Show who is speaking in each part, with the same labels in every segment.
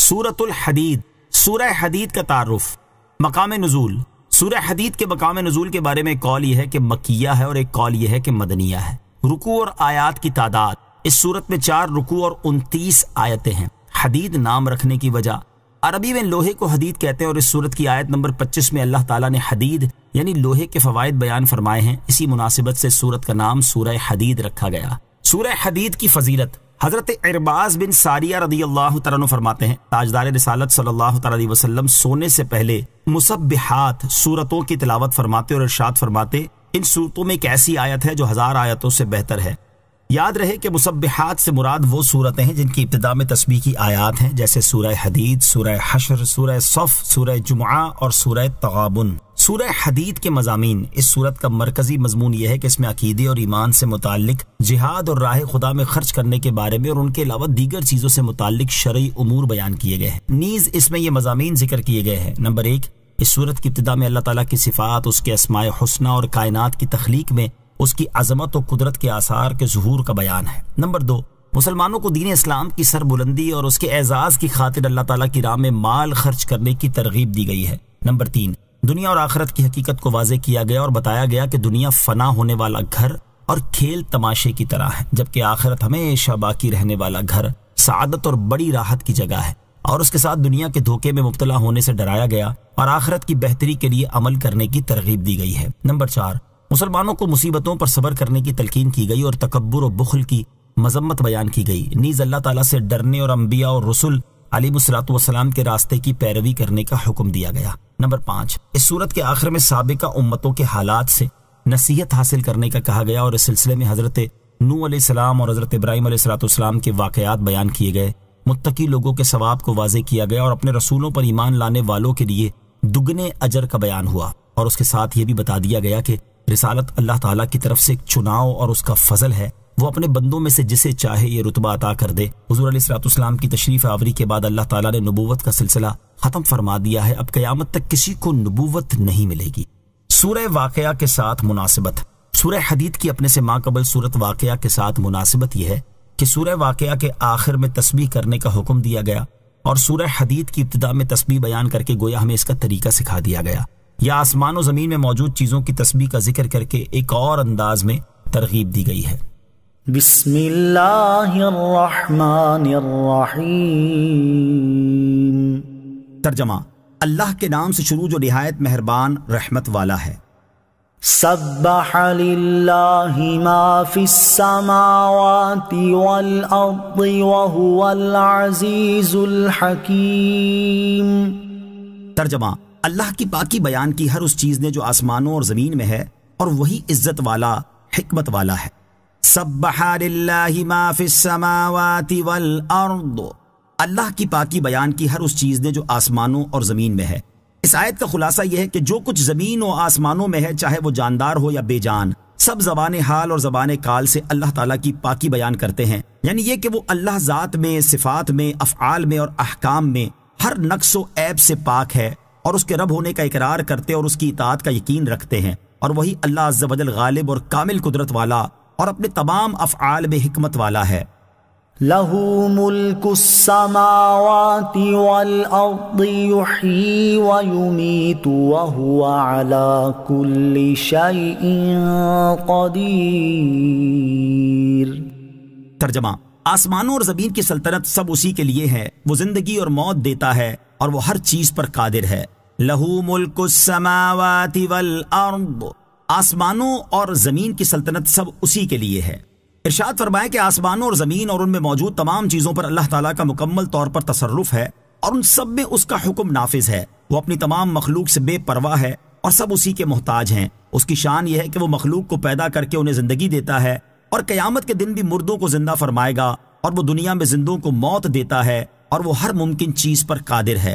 Speaker 1: सूरतुल हदीद सूरह हदीद का तारफ मकाम नजूल सूरह हदीद के मकाम नजूल के बारे में एक कॉल यह है कि मकिया है और एक कॉल यह है कि मदनिया है रुकू और आयात की तादाद इस सूरत में चार रुकू और उनतीस आयतें हैं हदीद नाम रखने की वजह अरबी में लोहे को हदीद कहते हैं और इस सूरत की आयत नंबर पच्चीस में अल्लाह ताला ने हदीद यानी लोहे के फवायद बयान फरमाए हैं इसी मुनासिबत से सूरत का नाम सूरह हदीद रखा गया सूरह हदीद की फजीलत हज़रत अरबाज बिन सारिया रदी अल्लाह तरन फरमाते हैं ताजदार रिसालत सल्लल्लाहु अलैहि वसल्लम सोने से पहले मुसबहात सूरतों की तिलावत फरमाते और इर्शाद फरमाते इन सूरतों में एक ऐसी आयत है जो हज़ार आयतों से बेहतर है याद रहे कि मुसबहत से मुराद वो सूरतें हैं जिनकी इब्तदा में तस्बी की आयात हैं जैसे सूरह हदीद सूरह हशर सूरह सफ़ सूरह जुमा और सूरह तगाबन सूरह हदीद के मजामी इस सूरत का मरकजी मजमून यह है कि इसमें अकीदे और ईमान से मुतक जिहाद और राह खुदा में खर्च करने के बारे में और उनके अलावा दीगर चीज़ों से मुतल शरी अमूर बयान किए गए हैं नीज इसमें ये मजामी जिक्र किए गए हैं नंबर एक इस सूरत की इब्तदा में अल्लाह तला की सिफात उसके असमाय हसना और कायनात की तख्लीक में उसकी अजमत और कुदरत के आसार के जहूर का बयान है नंबर दो मुसलमानों को दीन इस्लाम की सरबुलंदी और उसके एजाज की खातिर अल्लाह तला की राह में माल खर्च करने की तरगीब दी गई है नंबर तीन दुनिया और आखरत की हकीकत को वाजे किया गया और बताया गया कि दुनिया फना होने वाला घर और खेल तमाशे की तरह है जबकि आखिरत हमेशा बाकी रहने वाला घर सादत और बड़ी राहत की जगह है और उसके साथ दुनिया के धोखे में मुबतला होने से डराया गया और आखिरत की बेहतरी के लिए अमल करने की तरगीब दी गई है नंबर चार मुसलमानों को मुसीबतों पर सबर करने की तलकीन की गई और तकबर और बुखल की मजम्मत बयान की गई नीज़ अल्लाह तला से डरने और अम्बिया और रसुल अलीसलातम के रास्ते की पैरवी करने का हुक्म दिया गया नंबर पाँच इस सूरत के आखिर में सबका उम्मतों के हालात से नसीहत हासिल करने का कहा गया और इस सिलसिले में हज़रत नू असलम और हज़रत इब्राहिम सलाम के वाकयात बयान किए गए मुतकी लोगों के सवाब को वाजे किया गया और अपने रसूलों पर ईमान लाने वालों के लिए दुगने अजर का बयान हुआ और उसके साथ ये भी बता दिया गया कि रिसालत अल्लाह ताला की तरफ से एक चुनाव और उसका फजल है वो अपने बंदों में से जिसे चाहे ये रुतबा अता कर दे हजूर सलाम की तशरीफ आवरी के बाद अल्लाह ताला ने नबूवत का सिलसिला खत्म फरमा दिया है अब कयामत तक किसी को नबूवत नहीं मिलेगी सूर्य वाकया के साथ मुनासिबत सूर्य हदीद की अपने से माकबल सूरत वाकया के साथ मुनासिबत यह है कि सूर्य वाकया के आखिर में तस्बीह करने का हुक्म दिया गया और सूर्य हदीद की इब्तदा में तस्बीह बयान करके गोया हमें इसका तरीका सिखा दिया गया या आसमान और ज़मीन में मौजूद चीज़ों की तस्वीर का जिक्र करके एक और अंदाज में तरगीब दी गई है तर्जमा अल्लाह के नाम से शुरू जो नहायत मेहरबान रहमत वाला है तर्जमा
Speaker 2: अल्लाह की पाकी बयान
Speaker 1: की हर उस चीज़ ने जो आसमानों और ज़मीन में है और वही इज्जत वाला हमत वाला है अल्लाह की पाकी बयान की हर उस चीज़ ने जो आसमानों और ज़मीन में है इस आयत का खुलासा यह है कि जो कुछ ज़मीन और आसमानों में है चाहे वो जानदार हो या बेजान सब जबान हाल और जबान काल से अल्लाह ताला की पाकी बयान करते हैं यानी यह कि वो अल्लाह ज़ात में सिफात में अफआल में और अहकाम में हर नक्स व ऐब से पाक है और उसके रब होने का इकरार करते और उसकी इतात का यकीन रखते हैं और वही अल्लाह अज्जल गालिब और कामिल कुदरत वाला और अपने तमाम अफआल में हमत वाला है
Speaker 2: लहू मुल्क समावाति तर्जमा
Speaker 1: आसमानों और जमीन की सल्तनत सब उसी के लिए है वो जिंदगी और मौत देता है और वो हर चीज पर कादिर है लहू मुल्क आसमानों और जमीन की सल्तनत सब उसी के लिए है इर्शाद फरमाए कि आसमानों और जमीन और उनमें मौजूद तमाम चीजों पर अल्लाह ताला का मुकम्मल तौर पर तसरफ है और उन सब में उसका हुक्म नाफिज है वो अपनी तमाम मखलूक से बेपरवाह है और सब उसी के मोहताज हैं उसकी शान यह है कि वो मखलूक को पैदा करके उन्हें जिंदगी देता है और कयामत के दिन भी मुर्दों को जिंदा फरमाएगा और वो दुनिया में जिंदों को मौत देता है और वो हर मुमकिन चीज पर कादिर है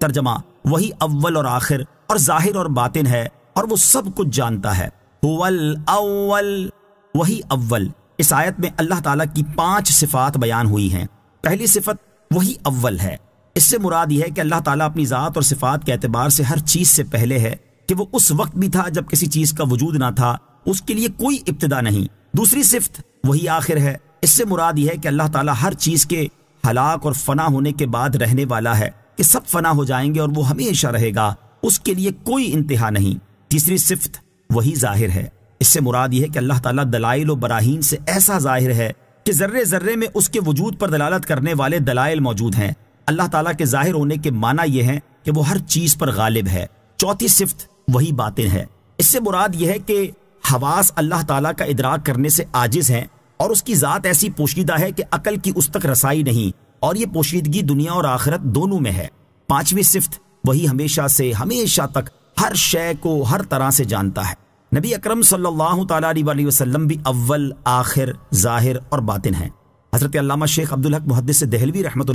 Speaker 1: तर्जमा वही अव्वल और आखिर और जाहिर और बातिन है और वो सब कुछ जानता है हुवल अव्वल वही अव्वल इस आयत में अल्लाह ताला की पांच सिफात बयान हुई हैं पहली सिफत वही अव्वल है इससे मुराद यह है कि अल्लाह ताला अपनी ज़ात और सिफात के अतबार से हर चीज़ से पहले है कि वो उस वक्त भी था जब किसी चीज़ का वजूद ना था उसके लिए कोई इब्तदा नहीं दूसरी सिफत वही आखिर है इससे मुराद यह है कि अल्लाह ताला हर चीज़ के हलाक और फना होने के बाद रहने वाला है कि सब फना हो जाएंगे और वो हमेशा रहेगा उसके लिए कोई इंतहा नहीं तीसरी सिफत वही जाहिर है इससे मुराद यह है कि अल्लाह ताला दलाइल व बराहीन से ऐसा जाहिर है कि जर्रे जर्रे में उसके वजूद पर दलालत करने वाले दलाइल मौजूद हैं अल्लाह ताला के जाहिर होने के माना यह है कि वो हर चीज़ पर गालिब है चौथी सिफ्त वही बातें हैं इससे मुराद यह है कि हवास अल्लाह ताला का इदराक करने से आजिज़ है और उसकी ज़ात ऐसी पोशीदा है कि अकल की उस तक रसाई नहीं और ये पोशीदगी दुनिया और आखिरत दोनों में है पांचवी सिफ्त वही हमेशा से हमेशा तक हर शय को हर तरह से जानता है नबी अकरम सल्लल्लाहु अलैहि वसल्लम भी अव्वल आखिर जाहिर और बातिन हैं हज़रत अल्लामा शेख अब्दुल हक मुहदस दहलवी रहमत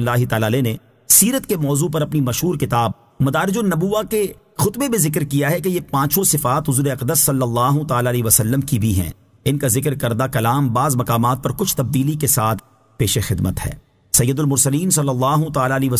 Speaker 1: ने सीरत के मौजू पर अपनी मशहूर किताब मदारज के खुतबे में जिक्र किया है कि ये पांचों सिफात हजूर अकदस सल्लल्लाहु अलैहि वसल्लम की भी हैं इनका जिक्र करदा कलाम बाज़ मकाम पर कुछ तब्दीली के साथ पेश खिदमत है सैदुलमरसलीम सल्लल्लाहु अलैहि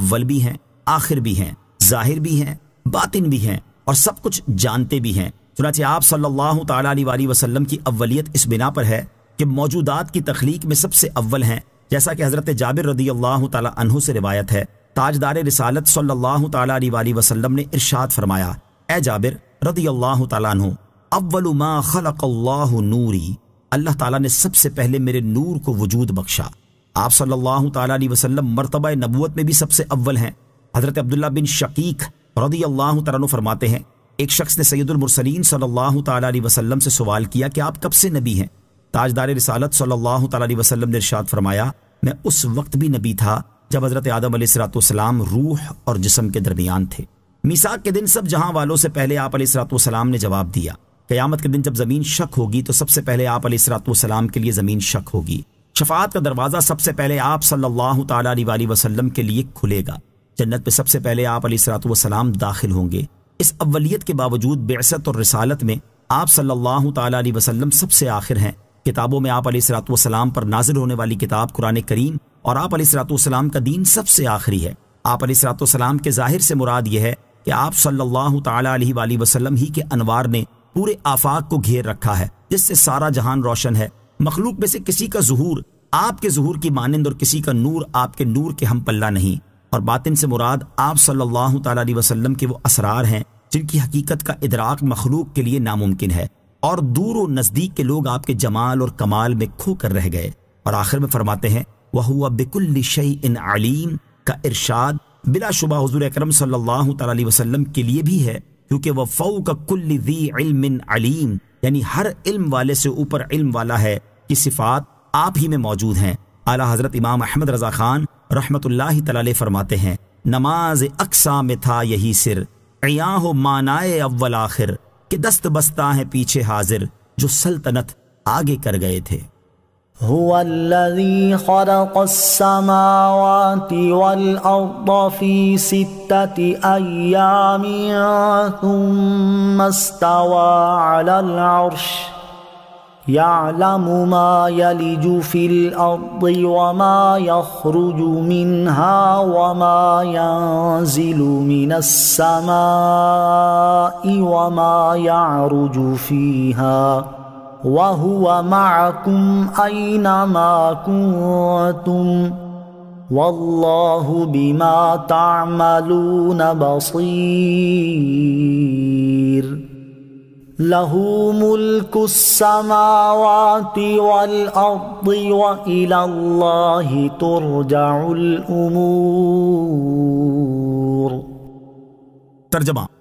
Speaker 1: अव्वल भी हैं आखिर भी हैं जाहिर भी हैं बातिन भी हैं और सब कुछ जानते भी हैं चुनाच आप सल्लल्लाहु अलैहि की अव्वलियत इस बिना पर है कि मौजूदात की तख्लीक में सबसे अव्वल हैं जैसा कि हज़रत जाबिर रदी अल्लाह तहु से रिवायत है ताजदार रिसालत सल्लल्लाहु अलैहि वसल्लम ने इरशाद फरमाया ए जाबिर रदी अल्लाह तु अव्वल मा खलक नूरी अल्लाह ताला ने सबसे पहले मेरे नूर को वजूद बख्शा आप सल्लल्लाहु अलैहि वसल्लम मरतबा नबूत में भी सबसे अव्वल हैं हज़रत अब्दुल्ला बिन शकीक रदी अल्लाह तु फरमाते हैं एक शख्स ने सैदुलमरसलिन सल्लल्लाहु अलैहि वसल्लम से सवाल किया कि आप कब से नबी हैं ताजदार रिसालत सल्लल्लाहु अलैहि वसल्लम ने इरशाद फरमाया मैं उस वक्त भी नबी था जब हज़रत आदम सलाम रूह और जिसम के दरमियान थे मिसाक के दिन सब जहां वालों से पहले आप सलाम ने जवाब दिया क़यामत के दिन जब ज़मीन शक होगी तो सबसे पहले आप सलाम के लिए ज़मीन शक होगी शफात का दरवाज़ा सबसे पहले आप सल्लल्लाहु अलैहि वसल्लम के लिए खुलेगा जन्नत में सबसे पहले आप सलाम दाखिल होंगे इस अवलियत के बावजूद बेसत और रसालत में आप सल्लल्लाहु अलैहि वसल्लम सबसे आखिर हैं किताबों में आप सलाम पर नाजिल होने वाली किताब कुरान करीम और आप सलाम का दीन सबसे आखिरी है आप सलाम के जाहिर से मुराद यह है कि आप सल्लल्लाहु सल्ला वसल्लम ही के अनवार ने पूरे आफाक को घेर रखा है जिससे सारा जहान रोशन है मखलूक में से किसी का जहूर आपके जहूर की मानंद और किसी का नूर आपके नूर के हम पल्ला नहीं और बातिन से मुराद आप सल्लल्लाहु अलैहि वसल्लम के वो असरार हैं जिनकी हकीकत का इदराक मखलूक के लिए नामुमकिन है और दूर व नज़दीक के लोग आपके जमाल और कमाल में खो कर रह गए और आखिर में फरमाते हैं वह हुआ बिकुल शई इन आलीम का इरशाद बिलाशुबा हजूर अक्रम सल्लाम के लिए भी है क्योंकि वह फ़ऊ का कुल अलीम यानी हर इल्म वाले से ऊपर इल्म वाला है कि सिफात आप ही में मौजूद हैं आला हज़रत इमाम अहमद रज़ा ख़ान रहमत तला फरमाते हैं नमाज अक्सा में था यही सिर अया हो मानाए अव्वल आखिर के दस्त बस्ता है पीछे हाजिर जो सल्तनत आगे कर गए थे
Speaker 2: هُوَ الَّذِي خَلَقَ السَّمَاوَاتِ وَالْأَرْضَ فِي سِتَّةِ أَيَّامٍ ثُمَّ اسْتَوَى عَلَى الْعَرْشِ يعلم ما يلج في الارض وما يخرج منها وما ينزل من السماء وما يعرج فيها وهو معكم اينما كنتم والله بما تعملون بصير तर्जमा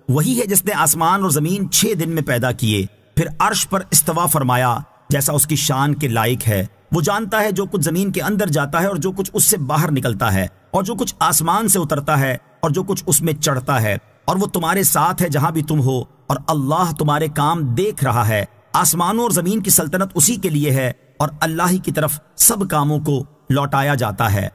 Speaker 1: वही है जिसने आसमान और जमीन छह दिन में पैदा किए फिर अर्श पर इस्तवा फरमाया जैसा उसकी शान के लायक है वो जानता है जो कुछ जमीन के अंदर जाता है और जो कुछ उससे बाहर निकलता है और जो कुछ आसमान से उतरता है और जो कुछ उसमें चढ़ता है और वो तुम्हारे साथ है जहां भी तुम हो और अल्लाह तुम्हारे काम देख रहा है आसमानों और जमीन की सल्तनत उसी के लिए है और अल्लाह की तरफ सब कामों को लौटाया जाता है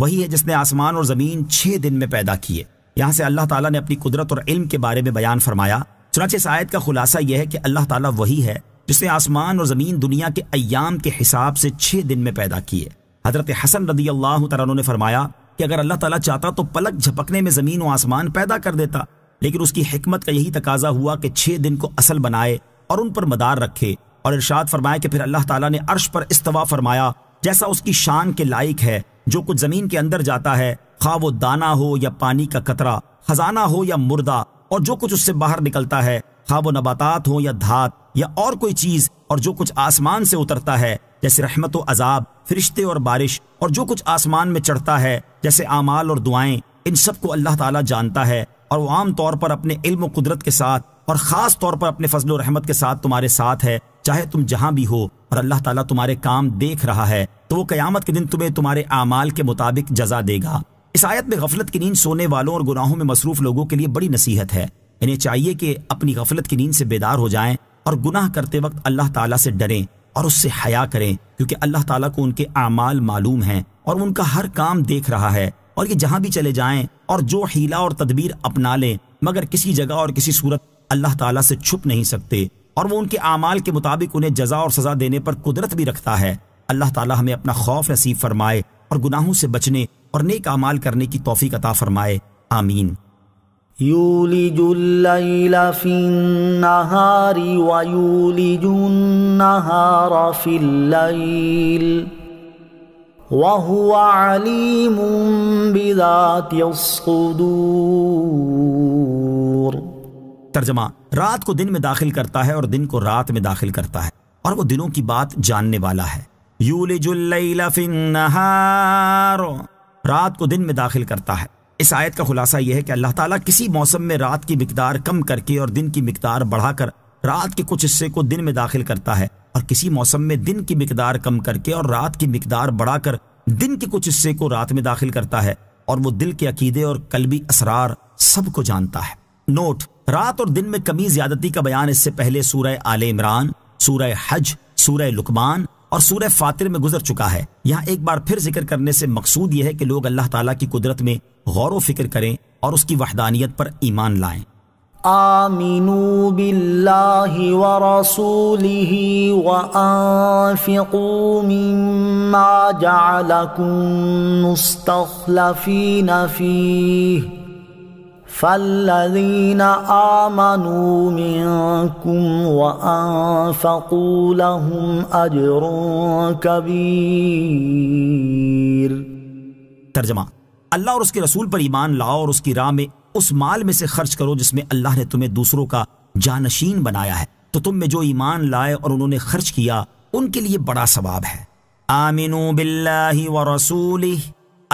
Speaker 1: वही है जिसने आसमान और जमीन छह दिन में पैदा किए यहाँ से अल्लाह ताला ने अपनी कुदरत और इल्म के बारे में बयान फरमाया चुनाचे इस आयत का खुलासा यह है कि अल्लाह ताला वही है जिसने आसमान और जमीन दुनिया के अयाम के हिसाब से छह दिन में पैदा किए हजरत हसन रदी अल्लाह तु ने फरमाया कि अगर अल्लाह ताला चाहता तो पलक झपकने में ज़मीन व आसमान पैदा कर देता लेकिन उसकी हमत का यही तकाजा हुआ कि छः दिन को असल बनाए और उन पर मदार रखे और इर्शाद फरमाया कि फिर अल्लाह ताला ने अर्श पर इस्तवा फरमाया जैसा उसकी शान के लायक है जो कुछ ज़मीन के अंदर जाता है खा वो दाना हो या पानी का कतरा खजाना हो या मुर्दा और जो कुछ उससे बाहर निकलता है खा वो नबातात हो या धात या और कोई चीज़ और जो कुछ आसमान से उतरता है जैसे रहमत अजाब फरिश्ते और बारिश और जो कुछ आसमान में चढ़ता है जैसे आमाल और दुआएं इन सब को अल्लाह ताला जानता है और वो आम तौर पर अपने इल्म कुदरत के साथ और ख़ास तौर पर अपने फजल रहमत के साथ तुम्हारे साथ है चाहे तुम जहाँ भी हो और अल्लाह ताला तुम्हारे काम देख रहा है तो वो कयामत के दिन तुम्हें तुम्हारे आमाल के मुताबिक जजा देगा इस आयत में गफलत की नींद सोने वालों और गुनाहों में मसरूफ लोगों के लिए बड़ी नसीहत है इन्हें चाहिए कि अपनी गफलत की नींद से बेदार हो जाएं और गुनाह करते वक्त अल्लाह ताला से डरें और उससे हया करें क्योंकि अल्लाह ताला को उनके अमाल मालूम हैं और उनका हर काम देख रहा है और ये जहां भी चले जाएं और जो हीला और तदबीर अपना लें मगर किसी जगह और किसी सूरत अल्लाह ताला से छुप नहीं सकते और वो उनके अमाल के मुताबिक उन्हें जजा और सजा देने पर कुदरत भी रखता है अल्लाह ताला हमें अपना खौफ नसीब फरमाए और गुनाहों से बचने और नेक अमाल करने की तोफ़ी अता फरमाए आमीन
Speaker 2: يولج الليل في النهار ويولج النهار في
Speaker 1: तर्जमा रात को दिन में दाखिल करता है और दिन को रात में दाखिल करता है और वो दिनों की बात जानने वाला है यूलिजुल्लैला फिन्नहार रात को दिन में दाखिल करता है इस आयत का खुलासा यह है कि अल्लाह ताला किसी मौसम में रात की मकदार कम करके और दिन की मकदार बढ़ाकर रात के कुछ हिस्से को दिन में दाखिल करता है और किसी मौसम में दिन की मकदार कम करके और रात की मकदार बढ़ाकर दिन के कुछ हिस्से को रात में दाखिल करता है और वो दिल के अकीदे और कलबी असरार सबको जानता है नोट रात और दिन में कमी ज्यादती का बयान इससे पहले सूरह आल इमरान सूरह हज सूरह लुकमान और सूर्य फातिर में गुजर चुका है यहाँ एक बार फिर जिक्र करने से मकसूद यह है कि लोग अल्लाह तला की कुदरत में गौर विक्र करें और उसकी वहदानियत पर ईमान लाए
Speaker 2: آمنوا بالله ورسوله وأنفقوا مما جعلكم مستخلفين فيه فالذين آمنوا منكم وأنفقوا لهم أجر كبير तर्जमा
Speaker 1: अल्लाह और उसके रसूल पर ईमान लाओ और उसकी राह में उस माल में से खर्च करो जिसमें अल्लाह ने तुम्हें दूसरों का जानशीन बनाया है तो तुम में जो ईमान लाए और उन्होंने खर्च किया उनके लिए बड़ा सवाब है आमिनू बिल्लाहि व रसूलिह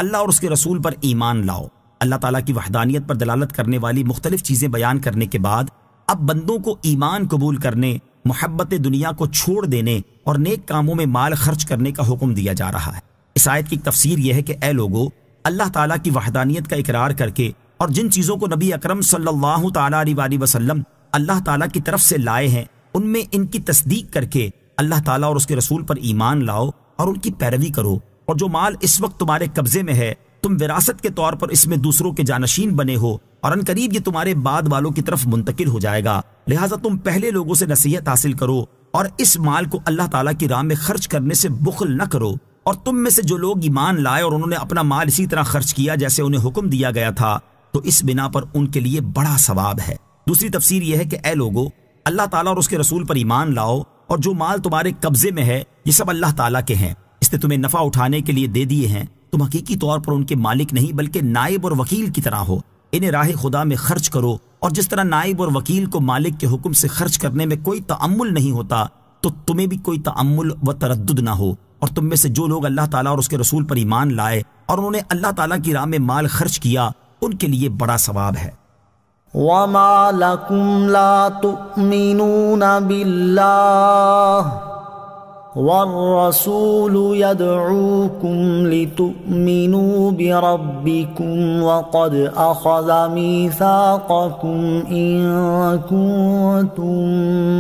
Speaker 1: अल्लाह और उसके रसूल पर ईमान लाओ अल्लाह ताला की वहदानियत पर दलालत करने वाली मुख्तलिफ चीज़ें बयान करने के बाद अब बंदों को ईमान कबूल करने मोहब्बत दुनिया को छोड़ देने और नेक कामों में माल खर्च करने का हुक्म दिया जा रहा है इस आयत की तफसीर यह है कि ए लोगो अल्लाह ताला की वहदानियत का इकरार करके और जिन चीज़ों को नबी अकरम सल्लल्लाहु अलैहि वसल्लम अल्लाह ताला की तरफ से लाए हैं उनमें इनकी तस्दीक करके अल्लाह ताला और उसके रसूल पर ईमान लाओ और उनकी पैरवी करो और जो माल इस वक्त तुम्हारे कब्जे में है तुम विरासत के तौर पर इसमें दूसरों के जानशीन बने हो और करीब ये तुम्हारे बाद वालों की तरफ मुंतकिल हो जाएगा लिहाजा तुम पहले लोगों से नसीहत हासिल करो और इस माल को अल्लाह ताला की राह में खर्च करने से बुखल न करो और तुम में से जो लोग ईमान लाए और उन्होंने अपना माल इसी तरह खर्च किया जैसे उन्हें हुक्म दिया गया था तो इस बिना पर उनके लिए बड़ा सवाब है दूसरी तफसीर यह है कि ए लोगो अल्लाह ताला और उसके रसूल पर ईमान लाओ और जो माल तुम्हारे कब्जे में है ये सब अल्लाह ताला के हैं इसने तुम्हें नफा उठाने के लिए दे दिए हैं तुम हकीकी तौर पर उनके मालिक नहीं बल्कि नायब और वकील की तरह हो इन्हें राह खुदा में खर्च करो और जिस तरह नायब और वकील को मालिक के हुक्म से खर्च करने में कोई तअमुल नहीं होता तो तुम्हें भी कोई तअमुल व तरद ना हो और तुम में से जो लोग अल्लाह ताला और उसके रसूल पर ईमान लाए और उन्होंने अल्लाह ताला की राह में माल खर्च किया उनके लिए बड़ा सवाब है
Speaker 2: वमा लकुम ला والرسول يدعوكم لتؤمنوا بربكم وقد أخذ ميثاقكم إن كنتم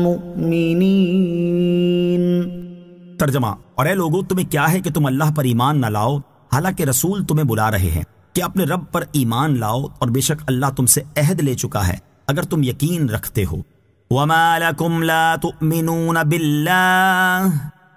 Speaker 2: مؤمنين
Speaker 1: तर्जमा और ए लोगों तुम्हें क्या है कि तुम अल्लाह पर ईमान न लाओ हालांकि रसूल तुम्हें बुला रहे हैं कि अपने रब पर ईमान लाओ और बेशक अल्लाह तुमसे अहद ले चुका है अगर तुम यकीन रखते हो वमा लकुम ला तुमिनून बिल्लाह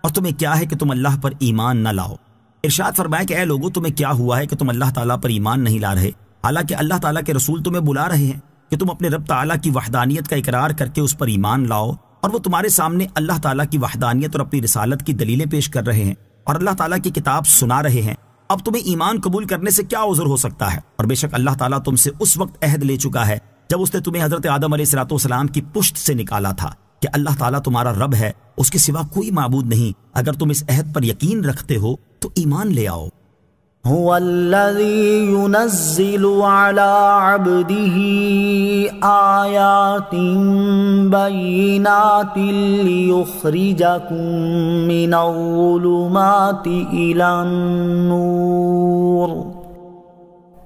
Speaker 1: और तुम्हें क्या है कि तुम अल्लाह पर ईमान न लाओ इरशाद फरमाया कि ए लोगो तुम्हें क्या हुआ है कि तुम अल्लाह ताला पर ईमान नहीं ला रहे हालांकि अल्लाह ताला के रसूल तुम्हें बुला रहे हैं कि तुम अपने रब तला की वहदानियत का इकरार करके उस पर ईमान लाओ और वो तुम्हारे सामने अल्लाह ताला की वहदानियत और अपनी रिसालत की दलीलें पेश कर रहे हैं और अल्लाह ताला की किताब सुना रहे हैं अब तुम्हें ईमान कबूल करने से क्या उजर हो सकता है और बेशक अल्लाह ताला तुमसे उस वक्त अहद ले चुका है जब उसने तुम्हें हजरत आदम सलाम की पुश्त से निकाला था कि अल्लाह ताला तुम्हारा रब है उसके सिवा कोई माबूद नहीं अगर तुम इस अहद पर यकीन रखते हो तो ईमान ले आओ
Speaker 2: هو الذي ينزل على عبده آيات بينات ليخرجكم من الظلمات إلى النور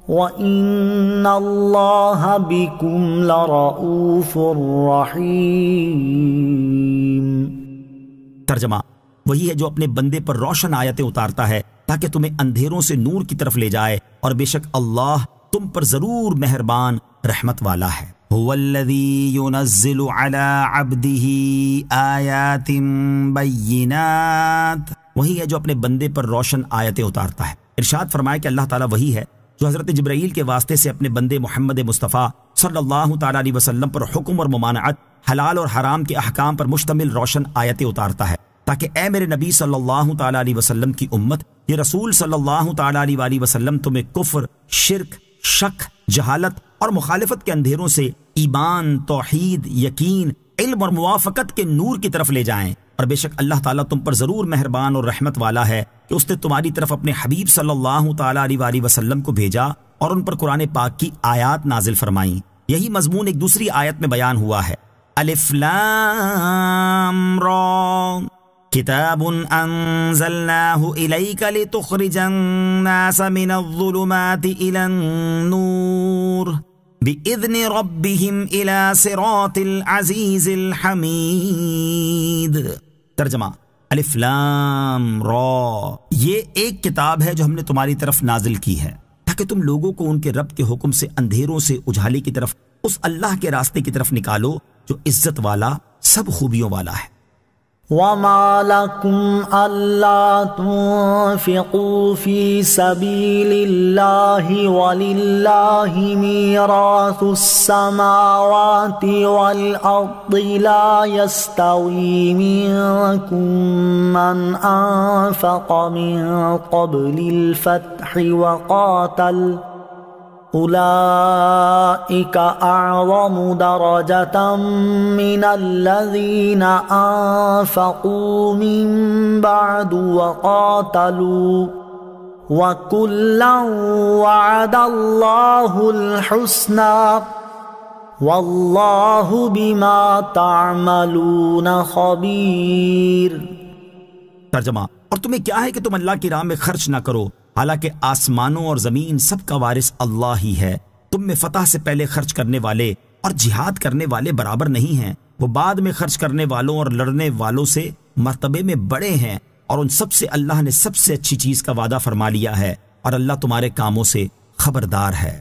Speaker 2: وإن الله بكم لرؤوف رحيم
Speaker 1: तर्जमा वही है जो अपने बंदे पर रोशन आयतें उतारता है ताकि तुम्हें अंधेरों से नूर की तरफ ले जाए और बेशक अल्लाह तुम पर जरूर मेहरबान रहमत वाला है वही है जो अपने बंदे पर रोशन आयतें उतारता है इरशाद फरमाया कि अल्लाह ताला वही है जो हज़रत जब्राइल के वास्ते से अपने बंदे मोहम्मद मुस्तफ़ा सल्लल्लाहु अलैहि वसल्लम पर हुक्म और ममानत हलाल और हराम के अहकाम पर मुश्तमिल रोशन आयतें उतारता है ताकि ए मेरे नबी सल्लल्लाहु अलैहि वसल्लम की उम्मत ये रसूल सल्लल्लाहु अलैहि वसल्लम तुम्हें कुफ्र शिरक शक जहालत और मुखालफत के अंधेरों से ईमान तोहीद यकीन इल्म और मुआफ़त के नूर की तरफ ले जाएं और बेशक अल्लाह ताला तुम पर ज़रूर मेहरबान और रहमत वाला है कि उसने तुम्हारी तरफ अपने हबीब सल्लल्लाहु अलैहि वसल्लम को भेजा और उन पर कुरान पाक की आयात नाजिल फरमाई यही मजमून एक दूसरी आयत में बयान हुआ है ألف لام را كتاب أنزلناه إليك لتخرج الناس من الظلمات إلى النور بإذن ربهم إلى صراط العزيز الحميد لام را یہ ایک کتاب ہے جو ہم نے تمہاری طرف نازل کی ہے تاکہ تم لوگوں کو ان کے رب کے حکم سے اندھیروں سے उजाले کی طرف اس اللہ کے راستے کی طرف نکالو جو عزت والا سب خوبیوں والا ہے
Speaker 2: وما لكم ألا تنفقوا في سبيل الله ولله ميراث السماوات والأرض لا يستوي منكم من أنفق من قبل الفتح وقاتل ۖ أولئك أعظم درجة من الذين أنفقوا من بعد وقاتلوا وكلا وعد الله الحسنى والله بما تعملون خبير
Speaker 1: ترجمہ اور تمہیں کیا ہے کہ تم اللہ کی راہ میں خرچ نہ کرو हालांकि आसमानों और जमीन सबका वारिस अल्लाह ही है तुम में फतह से पहले खर्च करने वाले और जिहाद करने वाले बराबर नहीं हैं वो बाद में खर्च करने वालों और लड़ने वालों से मरतबे में बड़े हैं और उन सब से अल्लाह ने सबसे अच्छी चीज का वादा फरमा लिया है और अल्लाह तुम्हारे कामों से खबरदार है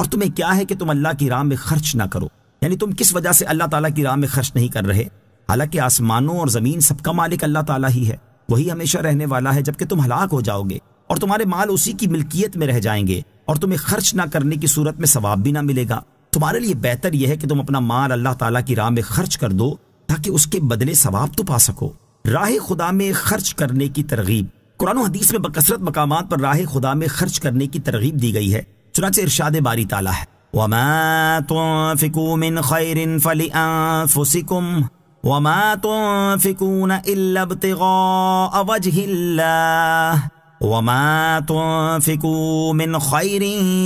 Speaker 1: और तुम्हें क्या है कि तुम अल्लाह की राह में खर्च ना करो यानी तुम किस वजह से अल्लाह ताला की राह में खर्च नहीं कर रहे हालांकि आसमानों और ज़मीन सबका मालिक अल्लाह ताला ही है वही हमेशा रहने वाला है जबकि तुम हलाक हो जाओगे और तुम्हारे माल उसी की मिल्कियत में रह जाएंगे और तुम्हें खर्च ना करने की सूरत में सवाब भी ना मिलेगा तुम्हारे लिए बेहतर यह है कि तुम अपना माल अल्लाह तला की राह में खर्च कर दो ताकि उसके बदले सवाब तो पा सको राह खुदा में खर्च करने की तरगीब कुरान हदीस में बकसरत मकाम पर राह खुदा में खर्च करने की तरगीब दी गई है चुनाच इर्शाद बारी ताला है وما تنفقون إلا ابتغاء وجه الله وما تنفقوا من خير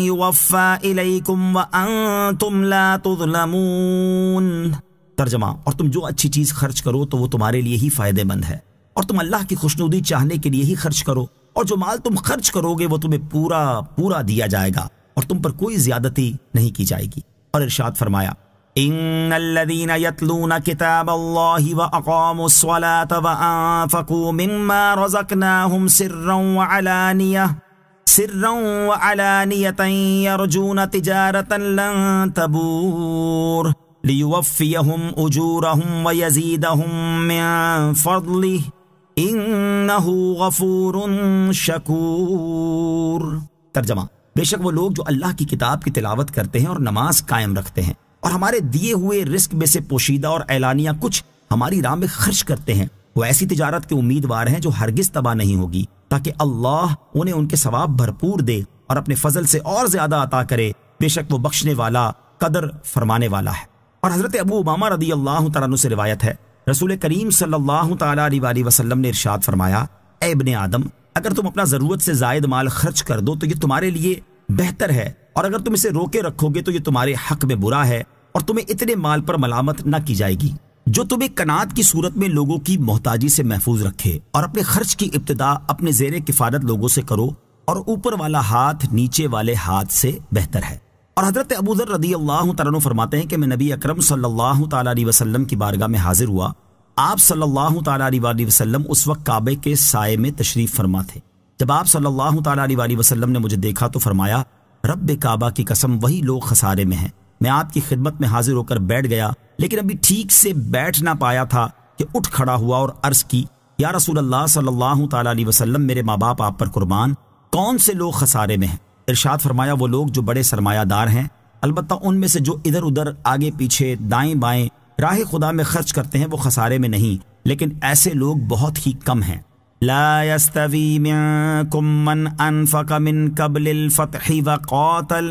Speaker 1: يوفى إليكم وأنتم لا تظلمون तर्जमा और तुम जो अच्छी चीज खर्च करो तो वो तुम्हारे लिए ही फायदेमंद है और तुम अल्लाह की खुशनुदी चाहने के लिए ही खर्च करो और जो माल तुम खर्च करोगे वो तुम्हें पूरा पूरा दिया जाएगा और तुम पर कोई ज्यादती नहीं की जाएगी और इरशाद फरमाया إن الذين يتلون كتاب الله وأقاموا الصلاة وأنفقوا مما رزقناهم سرا وعلانية سرا وعلانية يرجون تجارة لن تبور ليوفيهم أجورهم ويزيدهم من فضله إنه غفور شكور ترجمة बेशक वो लोग जो अल्लाह की किताब की तिलावत करते हैं और नमाज कायम रखते हैं और हमारे दिए हुए रिस्क में से पोशीदा और ऐलानिया कुछ हमारी राह में खर्च करते हैं वो ऐसी तिजारत के उम्मीदवार हैं जो हरगिज तबाह नहीं होगी ताकि अल्लाह उन्हें उनके सवाब भरपूर दे और अपने फजल से और ज्यादा अता करे बेशक वो बख्शने वाला कदर फरमाने वाला है और हजरत अबू उमामा रदी अल्लाह तु से रिवायत है रसूल करीम सल्लाम ने इरशाद फरमाया एबन आदम अगर तुम अपना ज़रूरत से जायद माल खर्च कर दो तो ये तुम्हारे लिए बेहतर है और अगर तुम इसे रोके रखोगे तो ये तुम्हारे हक में बुरा है और तुम्हें इतने माल पर मलामत न की जाएगी जो तुम्हें कनात की सूरत में लोगों की मोहताजी से महफूज रखे और अपने खर्च की इब्तदा अपने जेर किफादत लोगों से करो और ऊपर वाला हाथ नीचे वाले हाथ से बेहतर है और हजरत अबूजर रदी अल्लाह तन फरमाते हैं कि मैं नबी अक्रम सल्लाम की बारगाह में हाजिर हुआ आप सल्लल्लाहु अलैहि वसल्लम उस वक्त काबे के साय में तशरीफ फरमा थे जब आप सल्लल्लाहु अलैहि वसल्लम ने मुझे देखा तो फरमाया रब काबा की कसम वही लोग खसारे में हैं मैं आपकी खिदमत में हाजिर होकर बैठ गया लेकिन अभी ठीक से बैठ ना पाया था कि उठ खड़ा हुआ और अर्ज की या रसूल अल्लाह सल्लल्लाहु अलैहि वसल्लम मेरे माँ बाप आप पर कुर्बान कौन से लोग खसारे में हैं इरशाद फरमाया वो लोग जो बड़े सरमायादार हैं अलबत् उनमें से जो इधर उधर आगे पीछे दाएं बाएं राह खुदा में खर्च करते हैं वो खसारे में नहीं लेकिन ऐसे लोग बहुत ही कम हैं وقاتل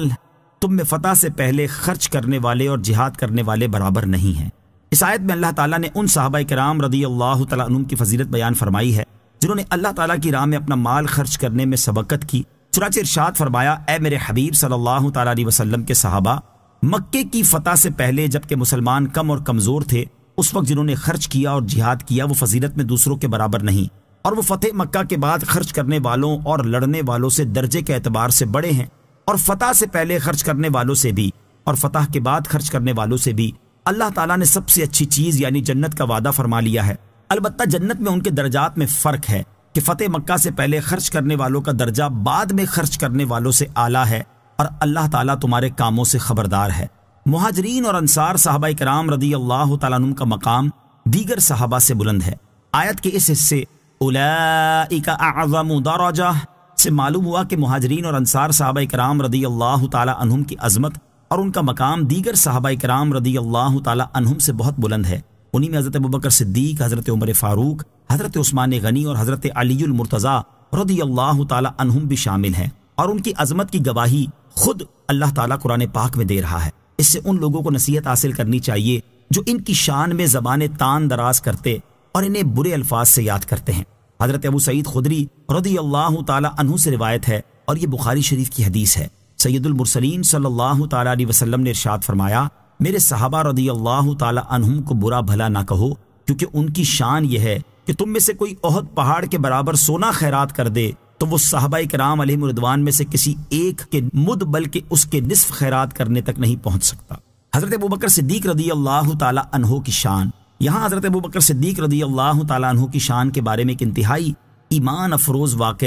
Speaker 1: तुम में फतह से पहले खर्च करने वाले और जिहाद करने वाले बराबर नहीं हैं इस आयत में अल्लाह ताला ने उन साहबा कराम रदी अल्लाह तुम की फजीलत बयान फरमाई है जिन्होंने अल्लाह ताला की राह में अपना माल खर्च करने में सबकत की चुराच इर्शाद फरमाया ए मेरे हबीब सल्लल्लाहु अलैहि वसल्लम के साहबा मक्के की फतह से पहले जबकि मुसलमान कम और कमज़ोर थे उस वक्त जिन्होंने खर्च किया और जिहाद किया वो फजीलत में दूसरों के बराबर नहीं और वो फतेह मक्का के बाद खर्च करने वालों और लड़ने वालों से दर्जे के एतबार से बड़े हैं और फतह से पहले खर्च करने वालों से भी और फतह के बाद खर्च करने वालों से भी अल्लाह ताला ने सबसे अच्छी चीज़ यानी जन्नत का वादा फरमा लिया है अलबत् जन्नत में उनके दर्जात में फ़र्क है कि फ़तेह मक्का से पहले खर्च करने वालों का दर्जा बाद में खर्च करने वालों से आला है और अल्लाह ताला तुम्हारे कामों से खबरदार है महाजरीन और अंसार साहबा कराम रदी अल्लाह तुम का मकाम दीगर साहबा से बुलंद है आयत के इस हिस्से से मालूम हुआ कि महाजरीन और अनसार साहब कराम रदी अल्लाह तुम की अजमत और उनका मकाम दीगर साहब कराम रदी अल्लाह तुम से बहुत बुलंद है उन्हीं में हज़रत बकर सिद्दीक हज़रत उमर फ़ारूक हज़रत उस्मान गनी और हज़रत अलीमरतज़ा रदी अल्लाह तुम भी शामिल हैं और उनकी अजमत की गवाही खुद अल्लाह तला कुरान पाक में दे रहा है इससे उन लोगों को नसीहत हासिल करनी चाहिए जो इनकी शान में जबान तान दराज करते और इन्हें बुरे अल्फाज से याद करते हैं हजरत अबू सईद खुदरी रदी अल्लाह तु से रिवायत है और ये बुखारी शरीफ की हदीस है सैदुलमरसलीम सल्लाम ने इरशाद फरमाया मेरे सहाबा रदी अल्लाह तहम को बुरा भला ना कहो क्योंकि उनकी शान यह है कि तुम में से कोई ओहद पहाड़ के बराबर सोना खैरात कर दे तो वो साहबा कराम अलहमरदवान में से किसी एक के मुद बल्कि उसके निसफ खैरात करने तक नहीं पहुंच सकता हजरत अबू बकर सिद्दीक रदी अल्लाह तहो की शान यहाँ हज़रत अबू बकर सिद्दीक रदी अल्लाह तु की शान के बारे में एक इंतहाई ईमान अफरोज़ वाक़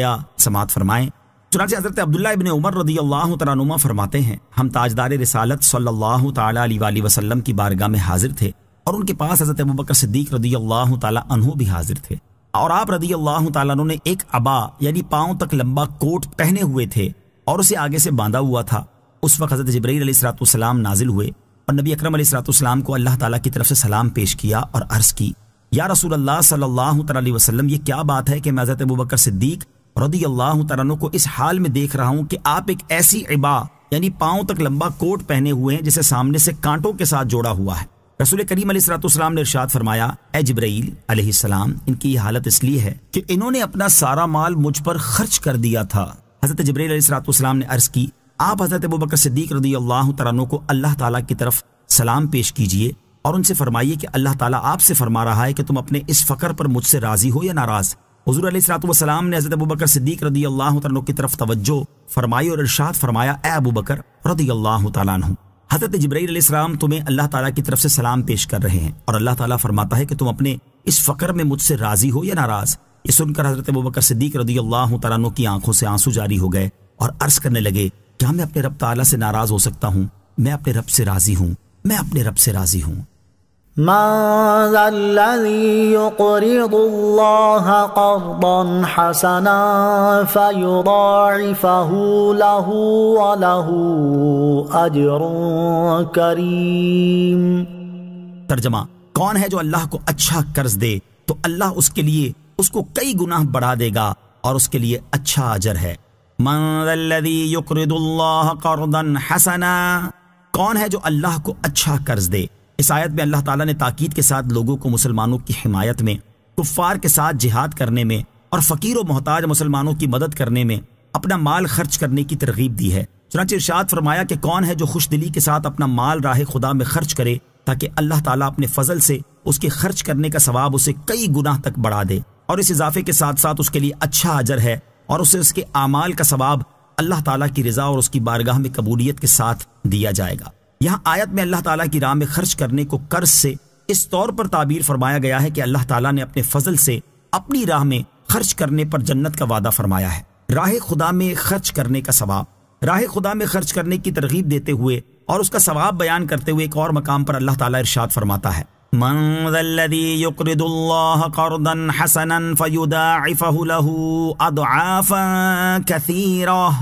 Speaker 1: समात फरमाएँ चुनाच हज़रत अब्दुल्ला इबन उमर रदी अल्लाह तनुमा फरमाते हैं हम ताजदार रसालत सल्लल्लाहु अलैहि की बारगाह में हाजिर थे और उनके पास हज़रत अबू बकर सिद्दीक रदी अल्लाह तु भी हाजिर थे और आप रदी अल्लाह तु ने एक अबा यानी पाँव तक लम्बा कोट पहने हुए थे और उसे आगे से बांधा हुआ था उस वक्त हज़रत जबरील सलाम नाजिल हुए और नबी अक्रम सलाम को अल्लाह ताला की तरफ से सलाम पेश किया और अर्ज़ की या रसूल अल्लाह सल्लल्लाहु अलैहि वसल्लम ये क्या बात है कि मैं हज़रत अबूबकर सिद्दीक रदी अल्लाह तु को इस हाल में देख रहा हूँ कि आप एक ऐसी इबा यानी पाओ तक लंबा कोट पहने हुए हैं जिसे सामने से कांटों के साथ जोड़ा हुआ है रसूल करीम सलाम ने इर्शाद फरमाया ए जब्रैल अलैहिस्सलाम इनकी ये हालत इसलिए है कि इन्होंने अपना सारा माल मुझ पर खर्च कर दिया था हजरत जब्रैल सलाम ने अर्ज की आप हज़रत अबू सिद्दीक रदी अल्लाह तन को अल्लाह ताला की तरफ सलाम पेश कीजिए और उनसे फरमाइए कि अल्लाह ताला आपसे फरमा रहा है कि तुम अपने इस फ़कर पर मुझसे राज़ी हो या नाराज़ हजूर अलैहिस्सलाम ने हज़रत अबू सिद्दीक रदी अल्लाह तन की तरफ तवज्जो फरमाई और इरशाद फरमाया ए अबू बकर रदी अल्लाह तन हज़रत जब्राईसम तुम्हें अल्लाह ताला की तरफ से सलाम पेश कर रहे हैं और अल्लाह ताला फरमाता है कि तुम अपने इस फ़कर में मुझसे राज़ी हो या नाराज़ ये सुनकर हज़रत अबू सिद्दीक रदी अल्लाह तन की आंखों से आंसू जारी हो गए और अर्ज़ करने लगे क्या मैं अपने रब ताला से नाराज हो सकता हूँ मैं अपने रब से राजी हूँ मैं अपने रब से राजी हूँ तर्जमा कौन है जो अल्लाह को अच्छा कर्ज दे तो अल्लाह उसके लिए उसको कई गुनाह बढ़ा देगा और उसके लिए अच्छा अजर है मन दल्लदी युकरदुल्लाह करदन हसना कौन है जो अल्लाह को अच्छा कर्ज दे इस आयत में अल्लाह ताला ने ताकीद के साथ लोगों को मुसलमानों की हिमायत में कुफ्फार के साथ जिहाद करने में और फ़कीर व मोहताज मुसलमानों की मदद करने में अपना माल खर्च करने की तरगीब दी है चुनाच इर्शाद फरमाया कि कौन है जो खुश दिली के साथ अपना माल राह खुदा में खर्च करे ताकि अल्लाह ताला अपने फजल से उसके खर्च करने का सवाब उसे कई गुना तक बढ़ा दे और इस इजाफे के साथ साथ उसके लिए अच्छा अजर है और उसे उसके अमाल का सवाब अल्लाह तला की रजा और उसकी बारगाह में कबूलियत के साथ दिया जाएगा यहाँ आयत में अल्लाह तला की राह में खर्च करने को कर्ज से इस तौर पर ताबीर फरमाया गया है कि अल्लाह तला ने अपने फजल से अपनी राह में खर्च करने पर जन्नत का वादा फरमाया है राह खुदा में खर्च करने का सवाब राह खुदा में खर्च करने की तरगीब देते हुए और उसका सवाब बयान करते हुए एक और मकाम पर अल्लाह तला इरशाद फरमाता है من ذا الذي يقرض الله قرضا حسنا فيداعفه له أضعافا كثيرة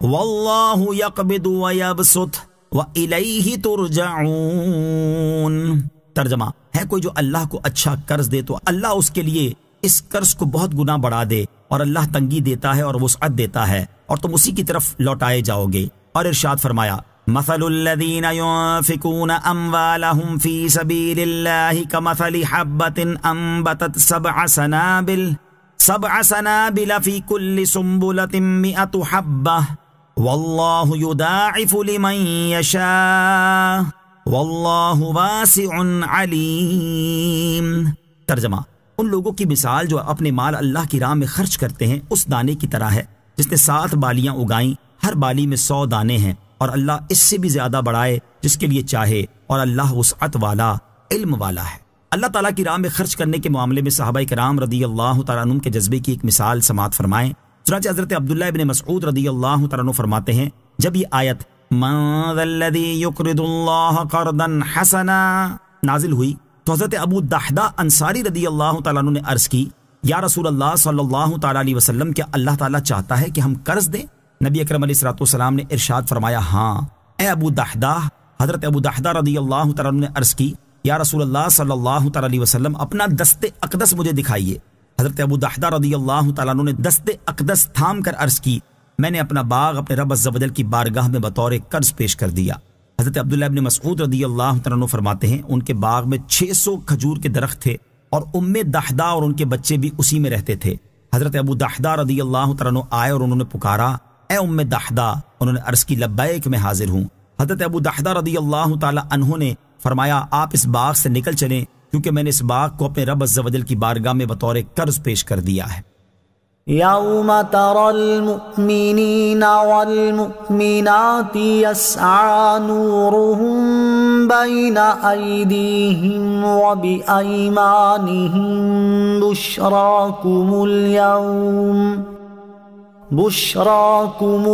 Speaker 1: والله يقبض ويبسط وإليه ترجعون तर्जमा है कोई जो अल्लाह को अच्छा कर्ज दे तो अल्लाह उसके लिए इस कर्ज को बहुत गुना बढ़ा दे और अल्लाह तंगी देता है और वसअत देता है और तुम उसी की तरफ लौटाए जाओगे और इरशाद फरमाया مثل الذين ينفقون أموالهم في سبيل الله كمثل حبة أنبتت سبع سنابل سبع سنابل في كل سنبلة مئة حبة والله يداعف لمن يشاء والله واسع عليم ترجمة لوگوں کی مثال جو اپنے مال اللہ کی راہ میں خرچ کرتے ہیں اس دانے کی طرح ہے جس نے سات بالیاں اگائیں ہر بالی میں सौ دانے ہیں और अल्लाह इससे भी ज्यादा बढ़ाए जिसके लिए चाहे और अल्लाह वसअत वाला इल्म वाला है अल्लाह ताला की राह में खर्च करने के मामले में साहबा कराम रदी अल्लाह तुम के जज्बे की एक मिसाल समात फरमाएं चुनाच हजरत अब्दुल्ला इबन मसूद रदी अल्लाह तुम फरमाते हैं जब ये आयत हसना नाजिल हुई तो हजरत अबू दाहदा अंसारी रदी अल्लाह तु ने अर्ज की या रसूल अल्लाह सल्लल्लाहु अलैहि वसल्लम क्या अल्लाह ताला चाहता है कि हम कर्ज दें नबी अक्रम सलाम ने इरशाद फरमाया हाँ ए अबू दाहदा हज़रत अबू दहदा रदी अल्लाह ने अर्ज़ की या रसूल सल्ला वसलम अपना दस्ते अकदस मुझे दिखाइए हज़रत अबू दहदा रदी अल्लाह ने दस्ते अकदस थाम कर अर्ज़ की मैंने अपना बाग अपने रब अजल की बारगाह में बतौर कर्ज पेश कर दिया हज़रत अब्दुल्ला अबिन मसूद रदी अल्लाह तु फरमाते हैं उनके बाग में छः सौ खजूर के दरख्त थे और उम्म दहदा और उनके बच्चे भी उसी में रहते थे हज़रत अबू दहदा रदी अल्लाह तु आए और उन्होंने पुकारा ए उम्म दाहदा उन्होंने अर्ज की लब्बैक में हाजिर हूँ हजरत अबू दाहदा रदी अल्लाह तहों ने फरमाया आप इस बाग से निकल चले क्योंकि मैंने इस बाग को अपने रब अज्जल की बारगाह में बतौर कर्ज पेश कर दिया है
Speaker 2: يوم ترى المؤمنين والمؤمنات يسعى نورهم بين أيديهم وبأيمانهم بشراكم اليوم तर्जमा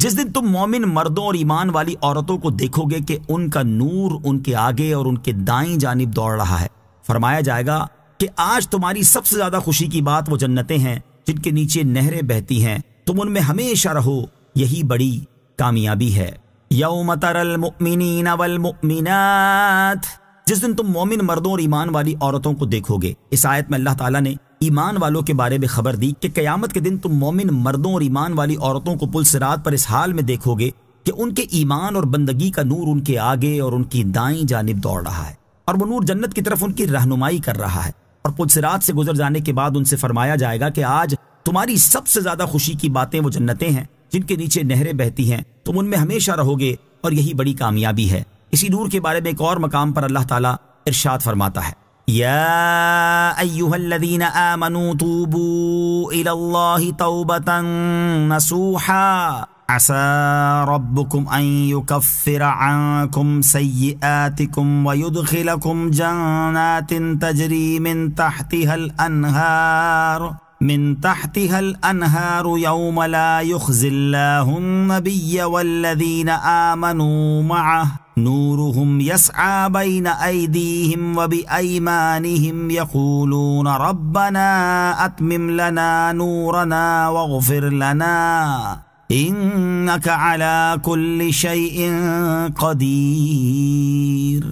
Speaker 2: जिस दिन तुम मोमिन मर्दों और ईमान
Speaker 1: वाली औरतों को देखोगे कि उनका नूर उनके आगे और उनके दाई जानब दौड़ रहा है फरमाया जाएगा कि आज तुम्हारी सबसे ज्यादा खुशी की बात वो जन्नतें हैं जिनके नीचे नहरें बहती हैं तुम उनमें हमेशा रहो यही बड़ी कामयाबी है जिस दिन तुम मोमिन मर्दों और ईमान वाली औरतों को देखोगे इस आयत में अल्लाह ताला ने ईमान वालों के बारे में खबर दी कि कयामत के दिन तुम मोमिन मर्दों और ईमान वाली औरतों को पुल सिरात पर इस हाल में देखोगे कि उनके ईमान और बंदगी का नूर उनके आगे और उनकी दाई जानब दौड़ रहा है और वो नूर जन्नत की तरफ उनकी रहनुमाई कर रहा है और पुलसरात से गुजर जाने के बाद उनसे फरमाया जाएगा कि आज तुम्हारी सबसे ज्यादा खुशी की बातें वो जन्नतें हैं जिनके नीचे नहरें बहती हैं तुम उनमें हमेशा रहोगे और यही बड़ी कामयाबी है इसी नूर के बारे में एक और मकाम पर अल्लाह ताला इरशाद फरमाता है या عسى ربكم أن يكفر عنكم سيئاتكم ويدخلكم جنات تجري من تحتها الأنهار من تحتها الأنهار يوم لا يخزي الله النبي والذين آمنوا معه نورهم يسعى بين أيديهم وبأيمانهم يقولون ربنا أتمم لنا نورنا واغفر لنا इन्नक अला कुल्ली शयइन कदीर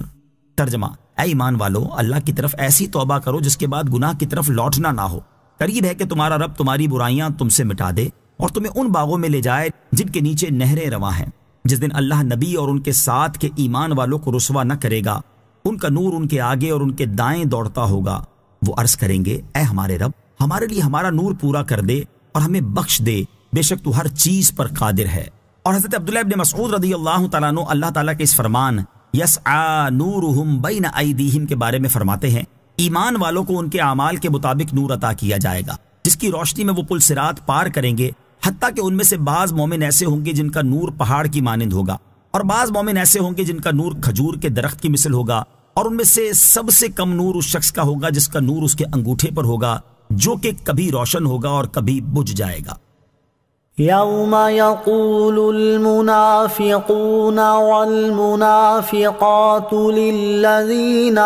Speaker 1: तर्जमा ए ईमान वालो अल्लाह की तरफ ऐसी तौबा करो जिसके बाद गुनाह की तरफ लौटना ना हो करीब है कि तुम्हारा रब तुम्हारी बुराइयां तुमसे मिटा दे और तुम्हें उन बागों में ले जाए जिनके नीचे नहरें रवा हैं जिस दिन अल्लाह नबी और उनके साथ के ईमान वालों को रुसवा न करेगा उनका नूर उनके आगे और उनके दाएं दौड़ता होगा वो अर्ज करेंगे ए हमारे रब हमारे लिए हमारा नूर पूरा कर दे और हमें बख्श दे बेशक तू हर चीज पर कादिर है और हजरत अब्दुल्ला इब्ने मसूद रदी अल्लाह तु अल्लाह ताला के इस फरमान यस आ नूरहुम बैन आईदीहिम के बारे में फरमाते हैं ईमान वालों को उनके अमाल के मुताबिक नूर अता किया जाएगा जिसकी रोशनी में वो पुल सिरात पार करेंगे हती कि उनमें से बाज मोमिन ऐसे होंगे जिनका नूर पहाड़ की मानंद होगा और बाज मोमिन ऐसे होंगे जिनका नूर खजूर के दरख्त की मिसल होगा और उनमें से सबसे कम नूर उस शख्स का होगा जिसका नूर उसके अंगूठे पर होगा जो कि कभी रोशन होगा और कभी बुझ जाएगा
Speaker 2: يوم يقول المنافقون والمنافقات للذين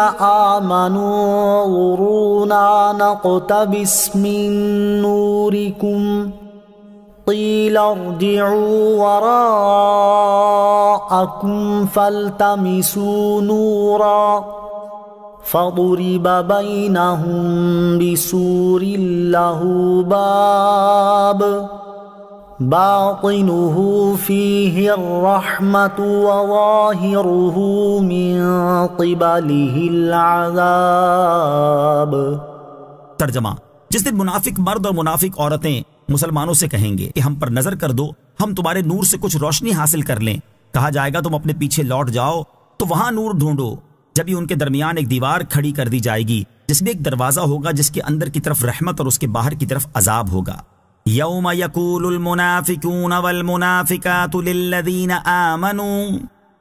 Speaker 2: آمنوا انظرونا نقتبس من نوركم قيل ارجعوا وراءكم فالتمسوا نورا فضرب بينهم بسور له باب باطنه فيه الرحمة وظاهره من قبله العذاب
Speaker 1: तर्जमा जिस दिन मुनाफिक मर्द और मुनाफिक औरतें मुसलमानों से कहेंगे कि हम पर नजर कर दो हम तुम्हारे नूर से कुछ रोशनी हासिल कर लें कहा जाएगा तुम अपने पीछे लौट जाओ तो वहां नूर ढूंढो जब ही उनके दरमियान एक दीवार खड़ी कर दी जाएगी जिसमें एक दरवाजा होगा जिसके अंदर की तरफ रहमत और उसके बाहर की तरफ अजाब होगा यौम यकूलमुनाफिकून वलमुनाफिकात लल्लदीन आमनू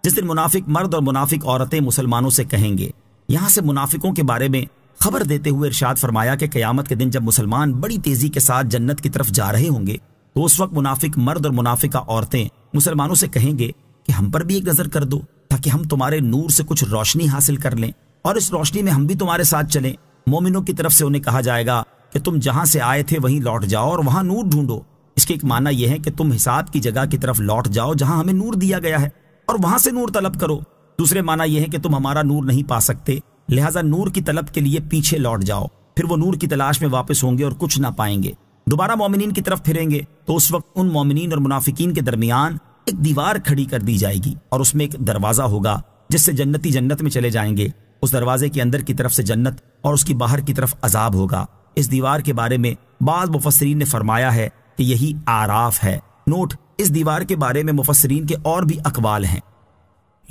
Speaker 1: जिस दिन मुनाफिक मर्द और मुनाफिक औरतें मुसलमानों से कहेंगे यहाँ से मुनाफिकों के बारे में खबर देते हुए इरशाद फरमाया कि क़यामत के दिन जब मुसलमान बड़ी तेज़ी के साथ जन्नत की तरफ जा रहे होंगे तो उस वक्त मुनाफिक मर्द और मुनाफिका औरतें मुसलमानों से कहेंगे कि हम पर भी एक नज़र कर दो ताकि हम तुम्हारे नूर से कुछ रोशनी हासिल कर लें और इस रोशनी में हम भी तुम्हारे साथ चलें मोमिनों की तरफ से उन्हें कहा जाएगा कि तुम जहां से आए थे वहीं लौट जाओ और वहां नूर ढूंढो इसके एक माना यह है कि तुम हिसाब की जगह की तरफ लौट जाओ जहां हमें नूर दिया गया है और वहां से नूर तलब करो दूसरे माना यह है कि तुम हमारा नूर नहीं पा सकते लिहाजा नूर की तलब के लिए पीछे लौट जाओ फिर वो नूर की तलाश में वापस होंगे और कुछ ना पाएंगे दोबारा मोमिन की तरफ फिरेंगे तो उस वक्त उन मोमिन और मुनाफिकीन के दरमियान एक दीवार खड़ी कर दी जाएगी और उसमें एक दरवाजा होगा जिससे जन्नती जन्नत में चले जाएंगे उस दरवाजे के अंदर की तरफ से जन्नत और उसकी बाहर की तरफ अजाब होगा इस दीवार के बारे में बाद मुफसरीन ने फरमाया है कि यही आराफ है नोट इस दीवार के बारे में मुफसरीन के और भी अकबाल
Speaker 2: हैं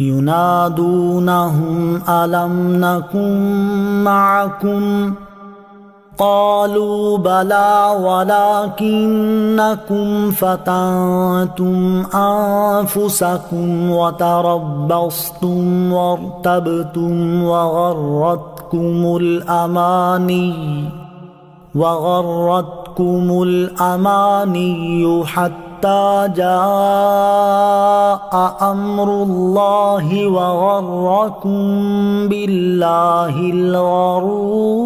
Speaker 2: युनादूनहुम अलम नकुम माकुम وغرتكم الاماني حتى جاء امر الله وغركم بالله الغرور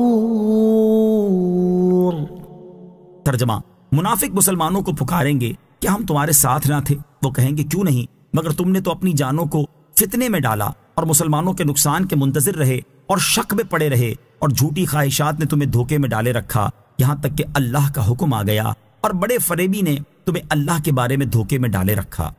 Speaker 1: तर्जमा मुनाफिक मुसलमानों को पुकारेंगे कि हम तुम्हारे साथ ना थे वो कहेंगे क्यों नहीं मगर तुमने तो अपनी जानों को फितने में डाला और मुसलमानों के नुकसान के मुंतजर रहे और शक में पड़े रहे और झूठी ख्वाहिशात ने तुम्हें धोखे में डाले रखा यहाँ तक कि अल्लाह का हुक्म आ गया और बड़े फरेबी ने तुम्हें अल्लाह के बारे में धोखे में डाले रखा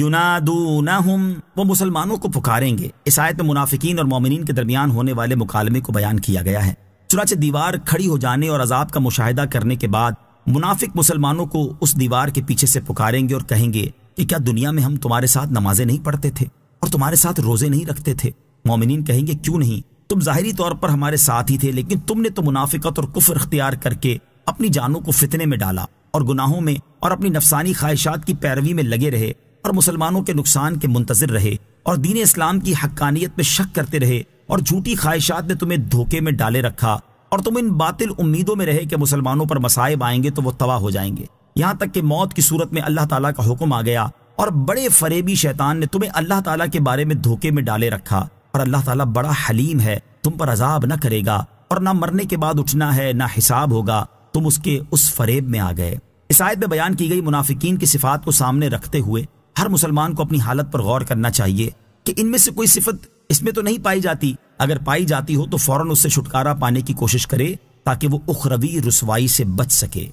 Speaker 1: युनादूनहुम वो मुसलमानों को पुकारेंगे इस आयत में मुनाफिकीन और मोमिन के दरमियान होने वाले मुकालमे को बयान किया गया है चुनाचे दीवार खड़ी हो जाने और अजाब का मुशाहिदा करने के बाद मुनाफिक मुसलमानों को उस दीवार के पीछे से पुकारेंगे और कहेंगे कि क्या दुनिया में हम तुम्हारे साथ नमाजें नहीं पढ़ते थे और तुम्हारे साथ रोजे नहीं रखते थे मोमिन कहेंगे क्यों नहीं तुम ज़ाहरी तौर पर हमारे साथ ही थे लेकिन तुमने तो मुनाफिकत और कुफर अख्तियार करके अपनी जानों को फितने में डाला और गुनाहों में और अपनी नफसानी ख्वाहिशात की पैरवी में लगे रहे और मुसलमानों के नुकसान के मुंतजर रहे और दीन इस्लाम की हक्कानियत में शक करते रहे और झूठी ख्वाहिशात ने तुम्हें धोखे में डाले रखा और तुम इन बातिल उम्मीदों में रहे कि मुसलमानों पर मसाइब आएंगे तो वो तबाह हो जाएंगे यहाँ तक कि मौत की सूरत में अल्लाह ताला का हुक्म आ गया और बड़े फरेबी शैतान ने तुम्हें अल्लाह ताला के बारे में धोखे में डाले रखा और अल्लाह ताला बड़ा हलीम है तुम पर अजाब न करेगा और ना मरने के बाद उठना है ना हिसाब होगा तुम उसके उस फरेब में आ गए इस आयत में बयान की गई मुनाफिकीन की सिफात को सामने रखते हुए हर मुसलमान को अपनी हालत पर गौर करना चाहिए कि इनमें से कोई सिफत इसमें तो नहीं पाई जाती अगर पाई जाती हो तो फौरन उससे छुटकारा पाने की कोशिश करे ताकि वो उखरवी रसवाई से बच सके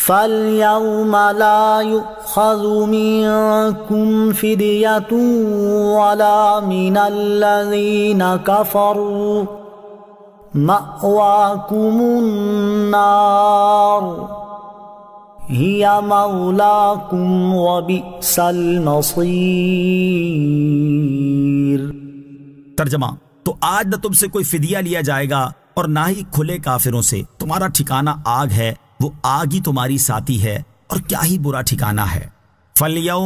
Speaker 2: فاليوم لا يؤخذ منكم فدية ولا من الذين كفروا مأواكم النار هي مولاكم وبئس المصير ترجمة
Speaker 1: نہ تم سے کوئی فدیہ لیا جائے گا اور نہ ہی کھلے کافروں سے تمہارا ٹھکانہ آگ ہے वो आग ही तुम्हारी साथी है और क्या ही बुरा ठिकाना है फलिया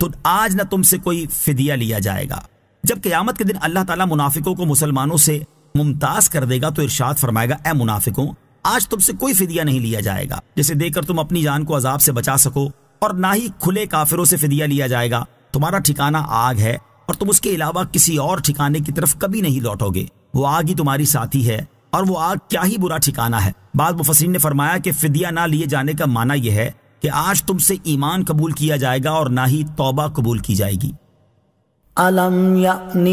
Speaker 1: तो आज ना तुमसे कोई फिदिया लिया जाएगा जब कयामत के दिन अल्लाह ताला मुनाफिकों को मुसलमानों से मुमताज कर देगा तो इरशाद फरमाएगा ए मुनाफिकों आज तुमसे कोई फिदिया नहीं लिया जाएगा जिसे देकर तुम अपनी जान को अजाब से बचा सको और ना ही खुले काफिरों से फिदिया लिया जाएगा तुम्हारा ठिकाना आग है और तुम उसके अलावा किसी और ठिकाने की तरफ कभी नहीं लौटोगे वो आग ही तुम्हारी साथी है और वो आग क्या ही बुरा ठिकाना है बाद मुफसरीन ने फरमाया कि फिदिया ना लिए जाने का माना यह है कि आज तुमसे ईमान कबूल किया जाएगा और ना ही तोबा कबूल की जाएगी
Speaker 2: ألم يأن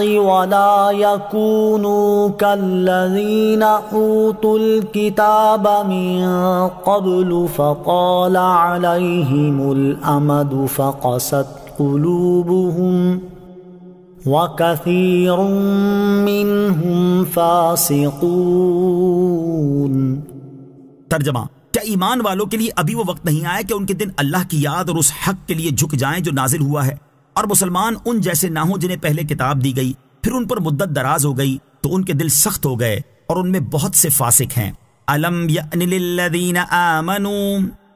Speaker 2: ولا يكونوا كالذين أوتوا الكتاب من قبل فقال عليهم الأمد فقست قلوبهم وكثير منهم فاسقون ترجمة
Speaker 1: کیا ایمان والوں کے لیے ابھی وہ وقت نہیں آیا کہ ان کے دن اللہ کی یاد اور اس حق کے لیے جھک جائیں جو نازل ہوا ہے और मुसलमान उन जैसे ना हो जिन्हें पहले किताब दी गई फिर उन पर मुद्दत दराज हो गई तो उनके दिल सख्त हो गए और उनमें बहुत से फासिक हैं अलम आमनू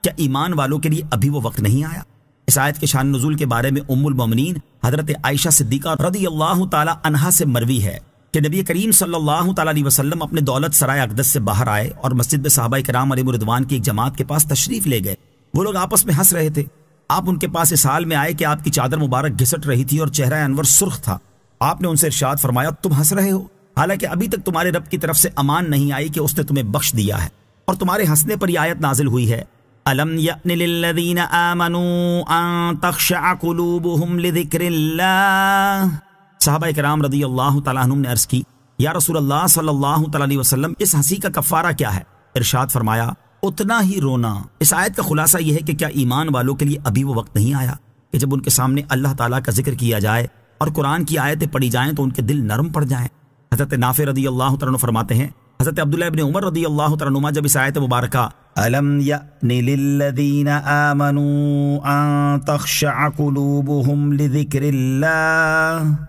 Speaker 1: क्या ईमान वालों के लिए अभी वो वक्त नहीं आया इस आयत के शान नजूल के बारे में उमुल ममनिन हजरत आयशा सिद्दीका रदी अल्लाह तहा से मरवी है कि नबी करीम सल्लल्लाहु अलैहि वसल्लम अपने दौलत सराय अकदस से बाहर आए और मस्जिद में साहबा कराम अली मुरदवान की एक जमात के पास तशरीफ ले गए वो लोग आपस में हंस रहे थे आप उनके पास इस हाल में आए कि आपकी चादर मुबारक घिसट रही थी और चेहरा अनवर सुर्ख था आपने उनसे इर्शाद फरमाया तुम हंस रहे हो हालांकि अभी तक तुम्हारे रब की तरफ से अमान नहीं आई कि उसने तुम्हें बख्श दिया है और तुम्हारे हंसने पर यह आयत नाजिल हुई है अलम साहबा रदी अल्लाह ने अर्ज की या रसूल अल्लाह सल्लल्लाहु अलैहि वसल्लम इस हंसी का कफारा क्या है इर्शाद फरमाया उतना ही रोना इस आयत का खुलासा यह है कि क्या ईमान वालों के लिए अभी वो वक्त नहीं आया कि जब उनके सामने अल्लाह ताला का जिक्र किया जाए और कुरान की आयतें पढ़ी जाएं तो उनके दिल नरम पड़ जाएं हजरत नाफे रदी अल्लाह तरन फरमाते हैं हजरत अब्दुल्ला इब्न उमर रदी अल्लाह तनुमा जब इस आयत मुबारक अलम यदीन आमनू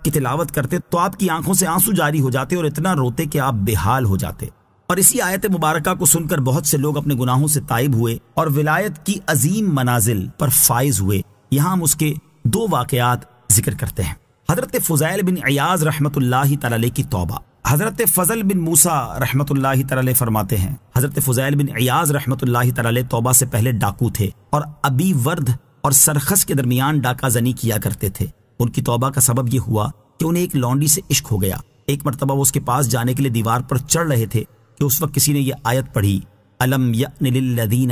Speaker 1: की तिलावत करते तो आपकी आंखों से आंसू जारी हो जाते और इतना रोते कि आप बेहाल हो जाते और इसी आयत मुबारक को सुनकर बहुत से लोग अपने गुनाहों से ताइब हुए और विलायत की अजीम मनाजिल पर फाइज हुए यहाँ हम उसके दो वाकयात जिक्र करते हैं हजरत फुजैल बिन अयाज रहमत तला की तोबा हजरत फजल बिन मूसा रहमत तला फरमाते हैं हजरत फुजैल बिन अयाज रहमत तला तोबा से पहले डाकू थे और अबी वर्द और सरखस के दरमियान डाका जनी किया करते थे उनकी तोबा का सबब यह हुआ कि उन्हें एक लॉन्डी से इश्क हो गया एक मरतबा वो उसके पास जाने के लिए दीवार पर चढ़ रहे थे कि तो उस वक्त किसी ने यह आयत पढ़ी अलम यदीन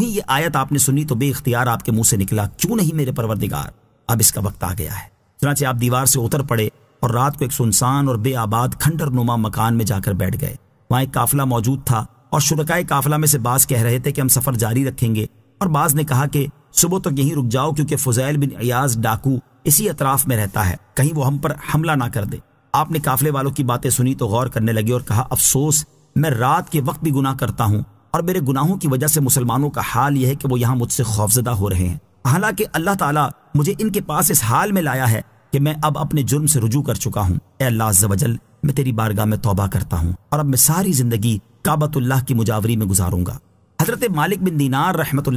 Speaker 1: ही ये आयत आपने सुनी तो बेख्तियार आपके मुंह से निकला क्यों नहीं मेरे परवरदिगार अब इसका वक्त आ गया है चुनाचे आप दीवार से उतर पड़े और रात को एक सुनसान और बेआबाद खंडर नुमा मकान में जाकर बैठ गए वहां एक काफिला मौजूद था और शुरकाय काफिला में से बाज कह रहे थे कि हम सफर जारी रखेंगे और बाज ने कहा कि सुबह तक तो यहीं रुक जाओ क्योंकि फुजैल बिन अयाज डाकू इसी अतराफ में रहता है कहीं वो हम पर हमला ना कर दे आपने काफले वालों की बातें सुनी तो गौर करने लगे और कहा अफसोस मैं रात के वक्त भी गुनाह करता हूँ और मेरे गुनाहों की वजह से मुसलमानों का हाल यह है कि वो यहाँ मुझसे खौफजदा हो रहे हैं हालांकि अल्लाह ताला मुझे इनके पास इस हाल में लाया है कि मैं अब अपने जुर्म से रुजू कर चुका हूँ अल्लाह अज्जल मैं तेरी बारगाह में तौबा करता हूँ और अब मैं सारी जिंदगी काबतुल्लाह की मुजावरी में गुजारूंगा हजरत मालिक बिन दीनार रहमत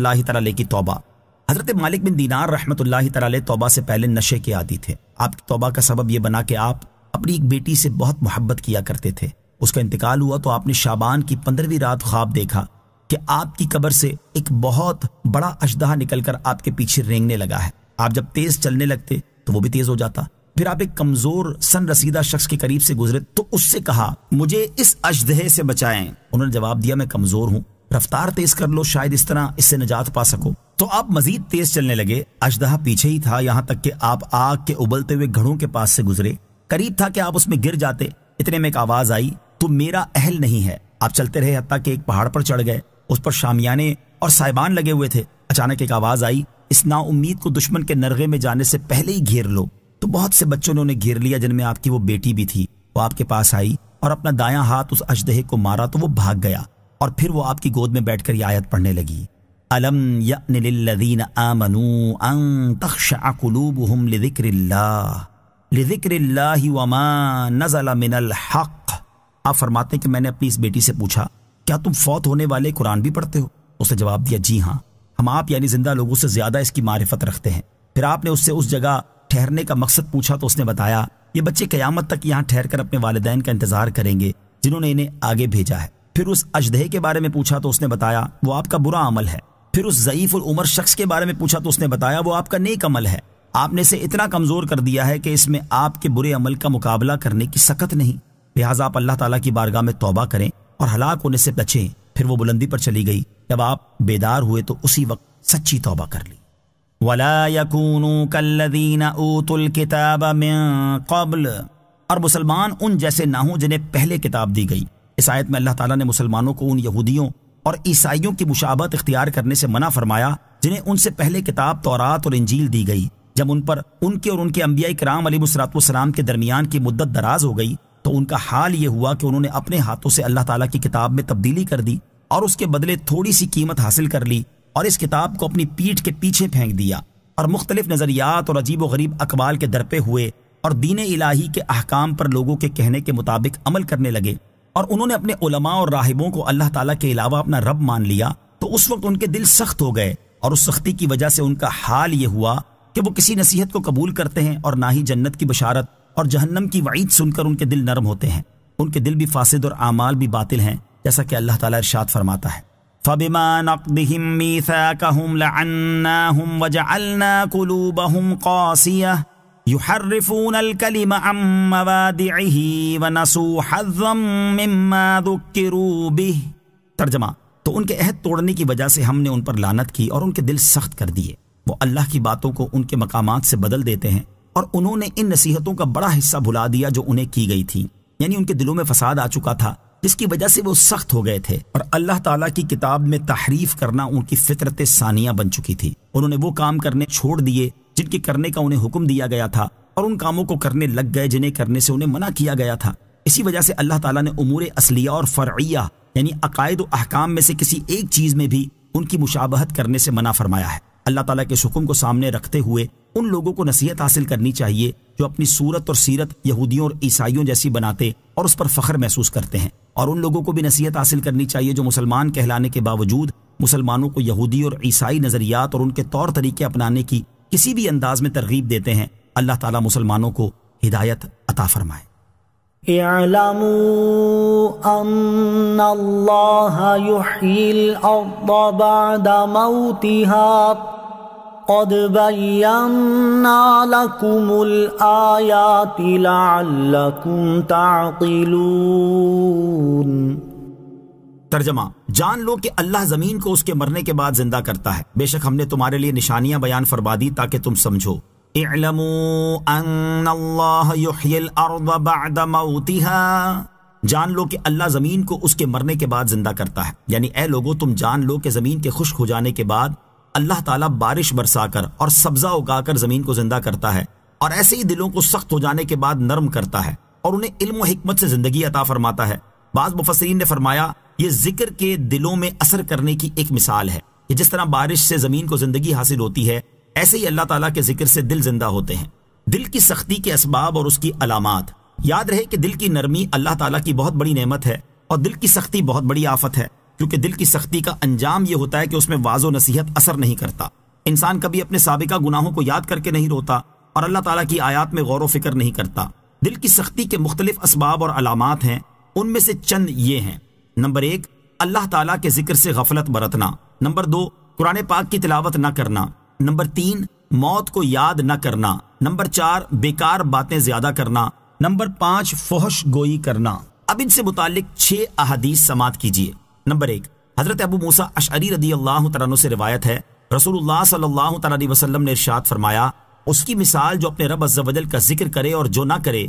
Speaker 1: की तौबा हजरत मालिक बिन दीनार रहमत तोबा से पहले नशे के आदि थे आपकी तोबा का सबब यह बना कि आप अपनी एक बेटी से बहुत मोहब्बत किया करते थे उसका इंतकाल हुआ तो आपने शाबान की पंद्रहवीं रात ख्वाब देखा कि आपकी कबर से एक बहुत बड़ा अशदहा निकलकर आपके पीछे रेंगने लगा है आप जब तेज चलने लगते तो वो भी तेज हो जाता फिर आप एक कमजोर सन रसीदा शख्स के करीब से गुजरे तो उससे कहा मुझे इस अशदहे से बचाएं उन्होंने जवाब दिया मैं कमजोर हूं रफ्तार तेज कर लो शायद इस तरह इससे निजात पा सको तो आप मजीद तेज चलने लगे अजदहा पीछे ही था यहाँ तक कि आप आग के उबलते हुए घड़ों के पास से गुजरे करीब था कि आप उसमें गिर जाते इतने में एक आवाज आई तुम मेरा अहल नहीं है आप चलते रहे हत्या के एक पहाड़ पर चढ़ गए उस पर शामियाने और साइबान लगे हुए थे अचानक एक आवाज आई इस नाउमीद को दुश्मन के नरगे में जाने से पहले ही घेर लो तो बहुत से बच्चों ने उन्हें घेर लिया जिनमें आपकी वो बेटी भी थी वो आपके पास आई और अपना दायां हाथ उस अजदहे को मारा तो वो भाग गया और फिर वो आपकी गोद में बैठकर ये आयत पढ़ने लगी अलम यदीन अं मिनल हक़ आप फरमाते कि मैंने अपनी इस बेटी से पूछा क्या तुम फौत होने वाले कुरान भी पढ़ते हो उसने जवाब दिया जी हाँ हम आप यानी जिंदा लोगों से ज़्यादा इसकी मारिफत रखते हैं फिर आपने उससे उस जगह ठहरने का मकसद पूछा तो उसने बताया ये बच्चे क़यामत तक यहाँ ठहर कर अपने वालदेन का इंतज़ार करेंगे जिन्होंने इन्हें आगे भेजा है फिर उस अजदहे के बारे में पूछा तो उसने बताया वो आपका बुरा अमल है फिर उस ज़यीफ़ उमर शख्स के बारे में पूछा तो उसने बताया वो आपका नेक अमल है आपने इसे इतना कमज़ोर कर दिया है कि इसमें आपके बुरे अमल का मुकाबला करने की सकत नहीं लिहाजा आप अल्लाह तला की बारगाह में तोबा करें और हलाक होने से बचें फिर वो बुलंदी पर चली गई जब आप बेदार हुए तो उसी वक्त सच्ची तोबा कर ली वला और मुसलमान उन जैसे ना हो जिन्हें पहले किताब दी गई इस आयत में अल्लाह ताला ने मुसलमानों को उन यहूदियों और ईसाइयों की मुशाबत इख्तियार करने से मना फरमाया जिन्हें उनसे पहले किताब तौरात और इंजील दी गई जब उन पर उनके और उनके अम्बिया कराम मुसरातम के दरमियान की मुद्दत दराज हो गई तो उनका हाल ये हुआ कि उन्होंने अपने हाथों से अल्लाह तला की किताब में तब्दीली कर दी और उसके बदले थोड़ी सी कीमत हासिल कर ली और इस किताब को अपनी पीठ के पीछे फेंक दिया और मुख्तलिफ नज़रियात और अजीब गरीब अकबाल के दरपे हुए और दीन इलाही के अहकाम पर लोगों के कहने के मुताबिक अमल करने लगे और उन्होंने अपने उलमा और राहिबों को अल्लाह ताला के अलावा अपना रब मान लिया तो उस वक्त उनके दिल सख्त हो गए और उस सख्ती की वजह से उनका हाल ये हुआ कि वो किसी नसीहत को कबूल करते हैं और ना ही जन्नत की बशारत और जहन्नम की वईद सुनकर उनके दिल नरम होते हैं उनके दिल भी फासिद और आमाल भी बातिल हैं जैसा कि अल्लाह ताला इरशाद फरमाता है فبما نقضهم ميثاقهم لعناهم وجعلنا قلوبهم قاسيه يحرفون الكلم عن مواضعه ونسوا حظا مما ذكروا به तर्जमा तो उनके अहद तोड़ने की वजह से हमने उन पर लानत की और उनके दिल सख्त कर दिए वो अल्लाह की बातों को उनके मकामात से बदल देते हैं और उन्होंने इन नसीहतों का बड़ा हिस्सा भुला दिया जो उन्हें की गई थी यानी उनके दिलों में फसाद आ चुका था जिसकी वजह से वो सख्त हो गए थे और अल्लाह ताला की किताब में तहरीफ करना उनकी फितरत सानिया बन चुकी थी उन्होंने वो काम करने छोड़ दिए जिनके करने का उन्हें हुक्म दिया गया था और उन कामों को करने लग गए जिन्हें करने से उन्हें मना किया गया था इसी वजह से अल्लाह ताला ने उमूर असलिया और फरिया यानी अकायद अहकाम में से किसी एक चीज़ में भी उनकी मुशाबहत करने से मना फरमाया है अल्लाह तला के हुक्म को सामने रखते हुए उन लोगों को नसीहत हासिल करनी चाहिए जो अपनी सूरत और सीरत यहूदियों और ईसाइयों जैसी बनाते और उस पर फख्र महसूस करते हैं और उन लोगों को भी नसीहत हासिल करनी चाहिए जो मुसलमान कहलाने के बावजूद मुसलमानों को यहूदी और ईसाई नज़रियात और उनके तौर तरीके अपनाने की किसी भी अंदाज में तरगीब देते हैं अल्लाह ताला मुसलमानों को हिदायत अता फरमाए
Speaker 2: اعلموا أن الله يحيي الأرض بعد موتها قد بينا لكم الآيات لعلكم تعقلون तर्जमा
Speaker 1: जान लो कि अल्लाह जमीन को उसके मरने के बाद जिंदा करता है बेशक हमने तुम्हारे लिए निशानियां बयान फरमा दी ताकि तुम समझो जान लो कि अल्लाह जमीन को उसके मरने के बाद जिंदा करता है यानी ए लोगो तुम जान लो कि जमीन के खुश्क हो जाने के बाद अल्लाह ताला बारिश बरसाकर और सब्जा उगाकर जमीन को जिंदा करता है और ऐसे ही दिलों को सख्त हो जाने के बाद नरम करता है और उन्हें इल्म हिकमत से जिंदगी अता फरमाता है बाज मुफसरीन ने फरमाया ये जिक्र के दिलों में असर करने की एक मिसाल है कि जिस तरह बारिश से ज़मीन को ज़िंदगी हासिल होती है ऐसे ही अल्लाह ताला के जिक्र से दिल जिंदा होते हैं दिल की सख्ती के इसबाब और उसकी अलामत याद रहे कि दिल की नरमी अल्लाह ताला की बहुत बड़ी नेमत है और दिल की सख्ती बहुत बड़ी आफत है क्योंकि दिल की सख्ती का अंजाम यह होता है कि उसमें वाजो नसीहत असर नहीं करता इंसान कभी अपने सबका गुनाहों को याद करके नहीं रोता और अल्लाह तला की आयात में गौर व फिक्र नहीं करता दिल की सख्ती के मुख्तलिफ इसबाब और अलामत हैं उनमें से चंद ये हैं नंबर एक अल्लाह ताला के जिक्र से गफलत बरतना नंबर दो कुरान पाक की तिलावत न करना नंबर तीन मौत को याद न करना नंबर चार बेकार बातें ज्यादा करना नंबर पांच फोहश गोई करना अब इनसे मुतालिक छह अहदीस समात कीजिए नंबर एक हजरत अबू मूसा अशरी रदी अल्लाह तु से रिवायत है रसूलुल्लाह सल्लल्लाहु वसल्लम ने इरशाद फरमाया उसकी मिसाल जो अपने रब अजल का जिक्र करे और जो ना करे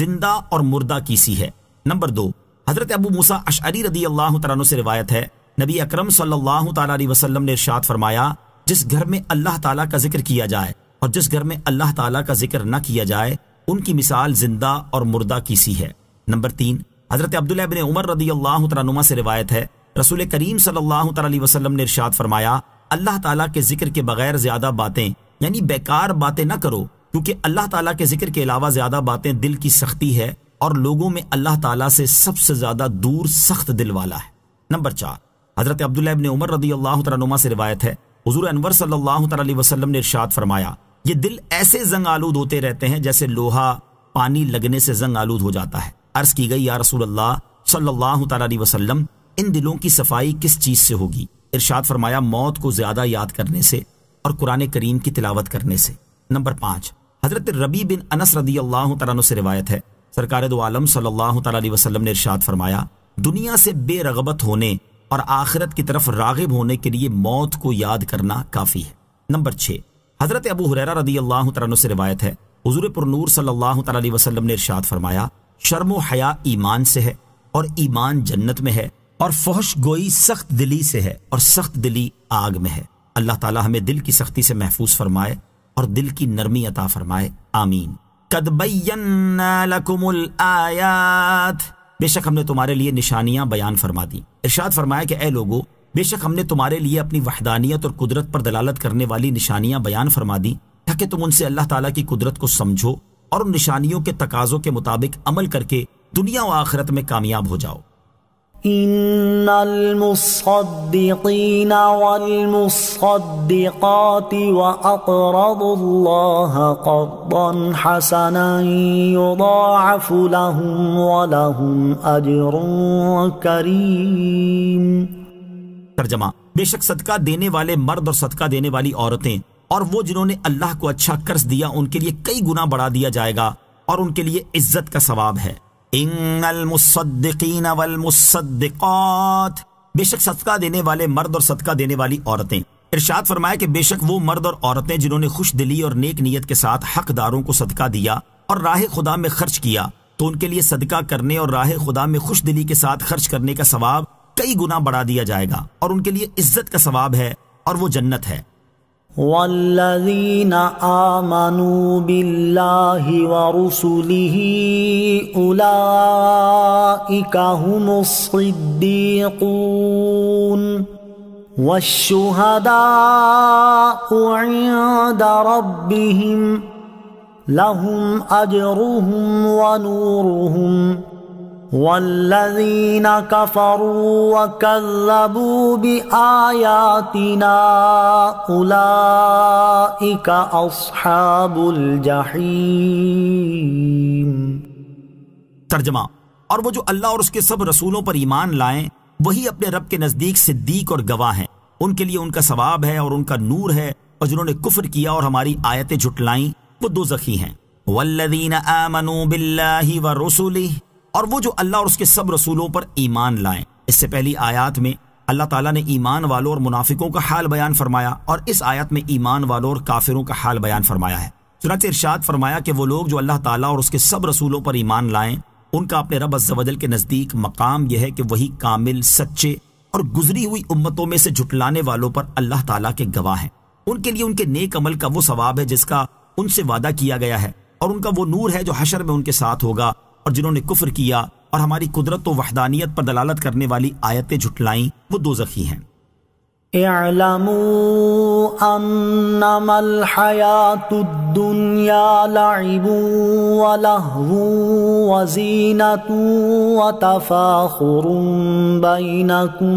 Speaker 1: जिंदा और मुर्दा की सी है नंबर दो हजरत अबू मूसा अशअरी रदी अल्लाह तु से रिवायत है नबी अक्रम सल्लल्लाहु ने इरशाद फरमाया जिस घर में अल्लाह ताला का जिक्र किया जाए और जिस घर में अल्लाह ताला का जिक्र न किया जाए उनकी मिसाल जिंदा और मुर्दा की सी है नंबर तीन हजरत अब्दुल्ला उमर रदी अल्लाह तुमा से रिवायत है रसूल करीम सल्लल्लाहु अलैहि ने इरशाद फरमाया अल्लाह ताला के जिक्र के बगैर ज्यादा बातें यानी बेकार बातें ना करो क्योंकि अल्लाह ताला के जिक्र के अलावा ज्यादा बातें दिल की सख्ती है और लोगों में अल्लाह ताला से सबसे ज्यादा दूर सख्त दिल वाला है नंबर चार हजरत अब्दुल्ला इब्न उमर रदी अल्लाह तुमा से रिवायत है हजूर अनवर सल्लल्लाहु अलैहि ने इर्शाद फरमाया ये दिल ऐसे जंग आलूद होते रहते हैं जैसे लोहा पानी लगने से जंग आलूद हो जाता है अर्ज की गई या रसूल अल्लाह सल्लल्लाहु अलैहि इन दिलों की सफाई किस चीज से होगी इर्शाद फरमाया मौत को ज्यादा याद करने से और कुरान करीम की तिलावत करने से नंबर पांच हजरत रबी बिन अनस रदी अल्लाह तला से रिवायत है सरकार दो आलम सल्लल्लाहु अलैहि वसल्लम ने इरशाद फरमाया दुनिया से बेरगबत होने और आखिरत की तरफ रागिब होने के लिए मौत को याद करना काफ़ी है नंबर छः हज़रत अबू हुरैरा रदी अल्लाह से रिवायत है हजूर पुरनूर सल्लल्लाहु अलैहि वसल्लम ने इरशाद फरमाया शर्म हया ईमान से है और ईमान जन्नत में है और फहश गोई सख्त दिली से है और सख्त दिली आग में है अल्लाह ताला हमें दिल की सख्ती से महफूज फरमाए और दिल की नरमी अता फरमाए आमीन कद आयात बेशक हमने तुम्हारे लिए निशानियां बयान फरमा दी इर्शाद फरमाया कि ए लोगो बेशक हमने तुम्हारे लिए अपनी वहदानियत और कुदरत पर दलालत करने वाली निशानियां बयान फरमा दी ताकि तुम उनसे अल्लाह तला की कुदरत को समझो और उन निशानियों के तकाजों के मुताबिक अमल करके दुनिया व आखिरत में कामयाब हो जाओ
Speaker 2: तर्जमा
Speaker 1: बेशक सदका देने वाले मर्द और सदका देने वाली औरतें और वो जिन्होंने अल्लाह को अच्छा कर्ज दिया उनके लिए कई गुना बढ़ा दिया जाएगा और उनके लिए इज्जत का सवाब है बेशक सदका देने वाले मर्द और सदका देने वाली औरतें इर्शाद फरमाया कि बेशक वो मर्द और औरतें जिन्होंने खुश दिली और नेक नीयत के साथ हकदारों को सदका दिया और राह खुदा में खर्च किया तो उनके लिए सदका करने और राह खुदा में खुश दिली के साथ खर्च करने का सवाब कई गुना बढ़ा दिया जाएगा और उनके लिए इज्जत का सवाब है और वो जन्नत है
Speaker 2: والذين آمنوا بالله ورسله أولئك هم الصديقون والشهداء عند ربهم لهم أجرهم ونورهم والذين كفروا وكذبوا باياتنا اولئك اصحاب الجحيم
Speaker 1: तर्जमा और वो जो अल्लाह और उसके सब रसूलों पर ईमान लाएं वही अपने रब के नज़दीक सिद्दीक और गवाह हैं उनके लिए उनका सवाब है और उनका नूर है और जिन्होंने कुफर किया और हमारी आयतें झुटलाईं वो दो जखी हैं वल्लदीन आमनू बिल्लाही व रसुली और वो जो अल्लाह और उसके सब रसूलों पर ईमान लाएं इससे पहली आयत में अल्लाह ताला ने ईमान वालों और मुनाफिकों का हाल बयान फरमाया और इस आयत में ईमान वालों और काफिरों का हाल बयान फरमाया है चुनाच इर्शाद फरमाया कि वो लोग जो अल्लाह ताला और उसके सब रसूलों पर ईमान लाएं उनका अपने रब अजल के नज़दीक मकाम यह है कि वही कामिल सच्चे और गुजरी हुई उम्मतों में से जुटलाने वालों पर अल्लाह तला के गवाह हैं उनके लिए उनके नेक अमल का वो सवाब है जिसका उनसे वादा किया गया है और उनका वो नूर है जो हशर में उनके साथ होगा और जिन्होंने कुफर किया और हमारी कुदरत तो वहदानियत पर दलालत करने वाली आयतें झुटलाई वो दो जखी हैं
Speaker 2: اعلموا أنما الحياة الدنيا لعب ولهو وتفاخر بينكم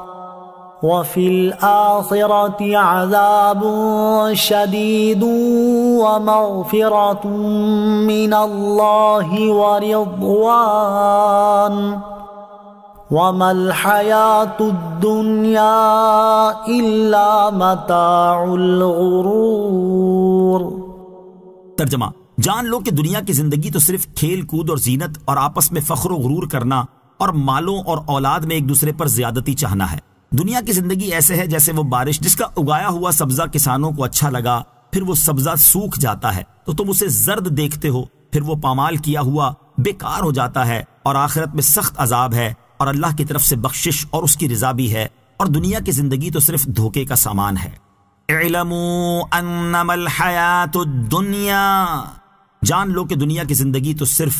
Speaker 2: وفي الآخرة عذاب شديد ومغفرة من الله ورضوان وما الحياة الدنيا إلا متاع الغرور
Speaker 1: ترجمہ جان لو کہ دنیا کی زندگی تو صرف کھیل کود اور زینت اور آپس میں فخر و غرور کرنا اور مالوں اور اولاد میں ایک دوسرے پر زیادتی چاہنا ہے दुनिया की जिंदगी ऐसे है जैसे वो बारिश जिसका उगाया हुआ सब्जा किसानों को अच्छा लगा फिर वो सब्जा सूख जाता है तो तुम उसे जर्द देखते हो फिर वो पामाल किया हुआ बेकार हो जाता है और आखिरत में सख्त अजाब है और अल्लाह की तरफ से बख्शिश और उसकी रजा भी है और दुनिया की जिंदगी तो सिर्फ धोखे का सामान है जान लो कि दुनिया की जिंदगी तो सिर्फ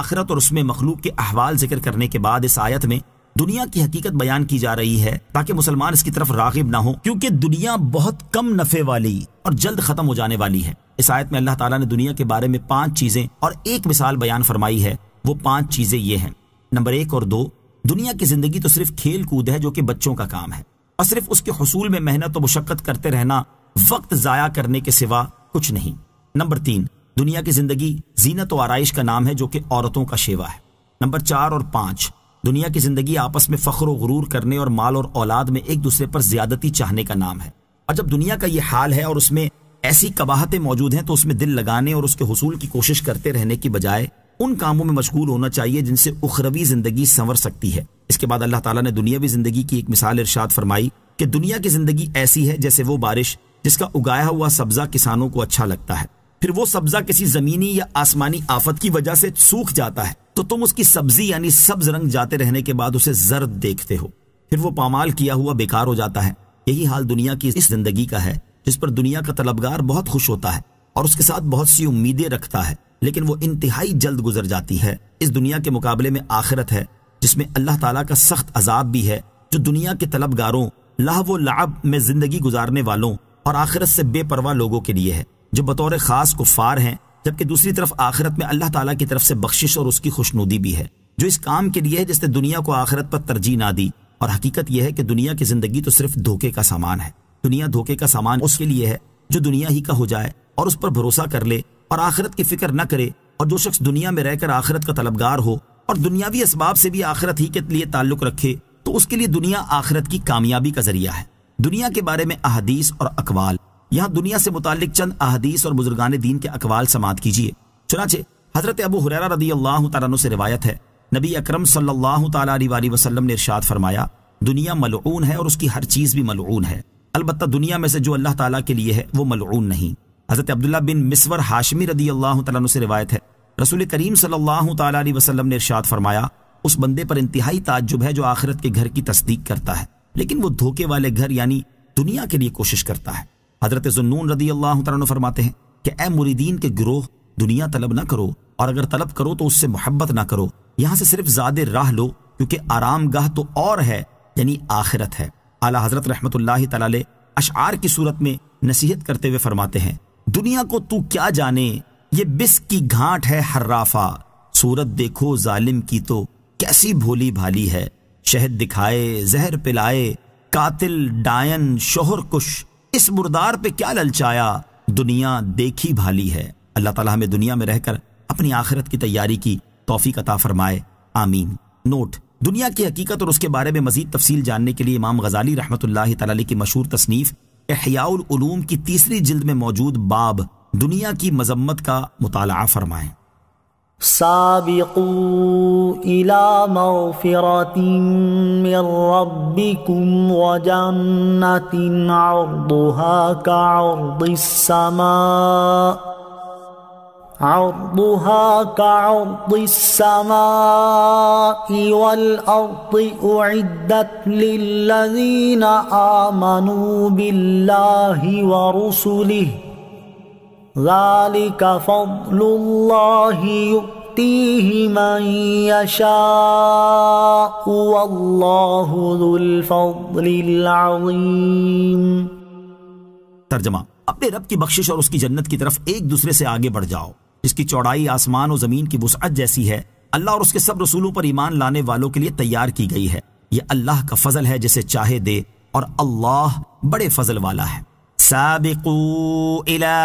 Speaker 1: आखिरत और उसमें मखलूक के अहवाल जिक्र करने के बाद इस आयत में दुनिया की हकीकत बयान की जा रही है ताकि मुसलमान इसकी तरफ रागिब ना हो क्योंकि दुनिया बहुत कम नफे वाली और जल्द खत्म हो जाने वाली है इस आयत में अल्लाह ताला ने दुनिया के बारे में पांच चीजें और एक मिसाल बयान फरमाई है वो पांच चीजें ये हैं नंबर एक और दो दुनिया की जिंदगी तो सिर्फ खेल कूद है जो कि बच्चों का काम है और सिर्फ उसके हसूल में मेहनत और मुशक्कत करते रहना वक्त ज़ाया करने के सिवा कुछ नहीं नंबर तीन दुनिया की जिंदगी जीनत और आरइश का नाम है जो कि औरतों का शेवा है नंबर चार और पांच दुनिया की जिंदगी आपस में फख्र गुरूर करने और माल और औलाद में एक दूसरे पर ज्यादती चाहने का नाम है और जब दुनिया का ये हाल है और उसमें ऐसी कबाहतें मौजूद हैं तो उसमें दिल लगाने और उसके हसूल की कोशिश करते रहने की बजाय उन कामों में मशगूल होना चाहिए जिनसे उखरवी जिंदगी संवर सकती है इसके बाद अल्लाह ताला ने दुनियावी जिंदगी की एक मिसाल इर्शाद फरमाई कि दुनिया की जिंदगी ऐसी है जैसे वो बारिश जिसका उगाया हुआ सब्जा किसानों को अच्छा लगता है फिर वो सब्जा किसी जमीनी या आसमानी आफत की वजह से सूख जाता है तो तुम उसकी सब्जी यानी सब्ज रंग जाते रहने के बाद उसे जर्द देखते हो फिर वो पामाल किया हुआ बेकार हो जाता है यही हाल दुनिया की इस जिंदगी का है जिस पर दुनिया का तलबगार बहुत खुश होता है और उसके साथ बहुत सी उम्मीदें रखता है लेकिन वो इंतहाई जल्द गुजर जाती है इस दुनिया के मुकाबले में आखिरत है जिसमें अल्लाह ताला का सख्त अजाब भी है जो दुनिया के तलबगारों लाह व लाभ में जिंदगी गुजारने वालों और आखिरत से बेपरवाह लोगों के लिए है जो बतौर ख़ास कुफ़ार हैं जबकि दूसरी तरफ आखिरत में अल्लाह ताला की तरफ से बख्शिश और उसकी खुशनुदी भी है जो इस काम के लिए है जिसने दुनिया को आखिरत पर तरजीह ना दी और हकीकत यह है कि दुनिया की ज़िंदगी तो सिर्फ धोखे का सामान है दुनिया धोखे का सामान उसके लिए है जो दुनिया ही का हो जाए और उस पर भरोसा कर ले और आखिरत की फिक्र न करे और जो शख्स दुनिया में रहकर आखिरत का तलबगार हो और दुनियावी इसबाब से भी आखिरत ही के लिए ताल्लुक रखे तो उसके लिए दुनिया आखिरत की कामयाबी का जरिया है दुनिया के बारे में अहदीस और अकवाल यहाँ दुनिया से मुतालिक चंद अहदीस और बुजुर्गान दीन के अकवाल समात कीजिए चुनाचे हजरत अबू हुररा रदी अल्लाह तारा से रिवायत है नबी अक्रम सल्लाम ने इरशाद फरमाया दुनिया मलून है और उसकी हर चीज़ भी मलून है अलबत् दुनिया में से जो अल्लाह तला के लिए है वो मलून नहीं हज़रत अब्दुल्ला बिन मिसवर हाशमी रदी अल्लाह तु से रिवायत है रसूल करीम सल्लाम ने इरशाद फरमाया उस बंदे पर इंतहाई ताजुब है जो आखिरत के घर की तस्दीक करता है लेकिन वो धोखे वाले घर यानी दुनिया के लिए कोशिश करता है हजरत जुन्नून रदी अल्लाह तन फरमाते हैं कि ए मुरीदीन के ग्रोह दुनिया तलब ना करो और अगर तलब करो तो उससे मोहब्बत ना करो यहाँ से सिर्फ ज्यादा राह लो क्योंकि आराम गाह तो और है यानी आखिरत है अला हजरत रहमत तला की सूरत में नसीहत करते हुए फरमाते हैं दुनिया को तू क्या जाने ये बिस की घाट है हर्राफा सूरत देखो जालिम की तो कैसी भोली भाली है शहद दिखाए जहर पिलाए कातिल डायन शोहर कुश इस मुर्दार पे क्या ललचाया दुनिया देखी भाली है अल्लाह ताला हमें दुनिया में रहकर अपनी आखिरत की तैयारी की तोफ़ी कता फरमाए आमीन नोट दुनिया की हकीकत और उसके बारे में मजीद तफसील जानने के लिए इमाम गजाली रहमत ताली की मशहूर तसनीफ़ एहयाउलूम की तीसरी जिल्द में मौजूद बाब दुनिया की मजम्मत का मुताला फरमाएं
Speaker 2: سابقوا إلى مغفرة من ربكم وجنة عرضها كعرض السماء عرضها كعرض السماء والأرض أعدت للذين آمنوا بالله ورسله ۖ तर्जमा
Speaker 1: अपने रब की बख्शिश और उसकी जन्नत की तरफ एक दूसरे से आगे बढ़ जाओ जिसकी चौड़ाई आसमान और जमीन की वसअत जैसी है अल्लाह और उसके सब रसूलों पर ईमान लाने वालों के लिए तैयार की गई है ये अल्लाह का फजल है जिसे चाहे दे और अल्लाह बड़े फजल वाला है साबिकू इला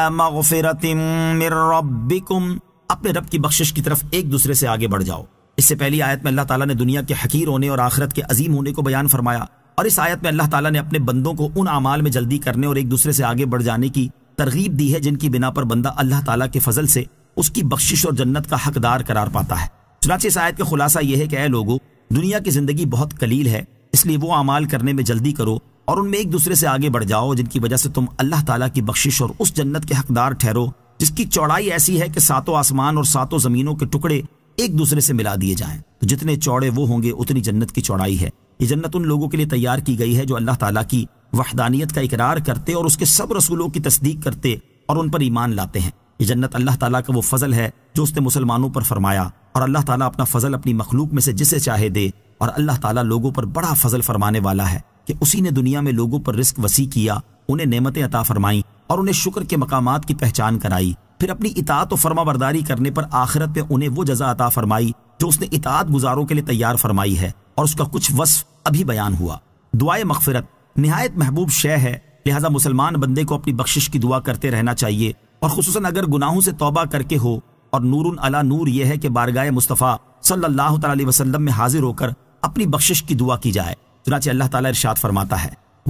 Speaker 1: अपने रब की बख्शिश की तरफ एक दूसरे से आगे बढ़ जाओ इससे पहली आयत में अल्लाह ताला ने दुनिया के हकीर होने और आखिरत के अजीम होने को बयान फरमाया और इस आयत में अल्लाह ताला ने अपने बंदों को उन अमाल में जल्दी करने और एक दूसरे से आगे बढ़ जाने की तरगीब दी है जिनकी बिना पर बंदा अल्लाह ताला के फजल से उसकी बख्शिश और जन्नत का हकदार करार पाता है चुनाची इस आयत का खुलासा यह है कि ए लोगो दुनिया की जिंदगी बहुत कलील है इसलिए वो अमाल करने में जल्दी करो और उनमें एक दूसरे से आगे बढ़ जाओ जिनकी वजह से तुम अल्लाह ताला की बख्शिश और उस जन्नत के हकदार ठहरो जिसकी चौड़ाई ऐसी है कि सातों आसमान और सातों जमीनों के टुकड़े एक दूसरे से मिला दिए जाएं तो जितने चौड़े वो होंगे उतनी जन्नत की चौड़ाई है ये जन्नत उन लोगों के लिए तैयार की गई है जो अल्लाह तला की वहदानियत का इकरार करते और उसके सब रसूलों की तस्दीक करते और उन पर ईमान लाते हैं ये जन्नत अल्लाह तला का वो फजल है जो उसने मुसलमानों पर फरमाया और अल्लाह तला अपना फजल अपनी मखलूक में से जिसे चाहे दे और अल्लाह तला लोगों पर बड़ा फजल फरमाने वाला है कि उसी ने दुनिया में लोगों पर रिस्क वसी किया उन्हें नेमतें अता फरमाई और उन्हें शुक्र के मकाम की पहचान कराई फिर अपनी इतात और फर्मा बरदारी करने पर आखिरत में उन्हें वो जजा अता फरमाई जो उसने इतात गुजारों के लिए तैयार फरमाई है और उसका कुछ वसफ अभी बयान हुआ दुआए मकफरत नहायत महबूब शय है लिहाजा मुसलमान बंदे को अपनी बख्शिश की दुआ करते रहना चाहिए और खसूस अगर गुनाहों से तोबा करके हो और नूर अला नूर यह है कि बारगा मुस्तफ़ा सल्लल्लाहु अलैहि वसल्लम में हाजिर होकर अपनी बख्शिश की दुआ की जाए चुनाचे अल्लाह ताला इरशाद फरमाता है वस्तफ़िरहीम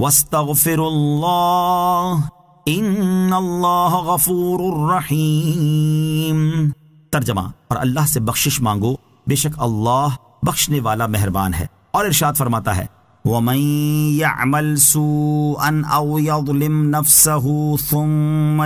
Speaker 1: तर्जमा और अल्लाह से बख्शिश मांगो बेशक अल्लाह बख्शने वाला मेहरबान है और इरशाद फरमाता है ومن يعمل سوءا او يظلم نفسه ثم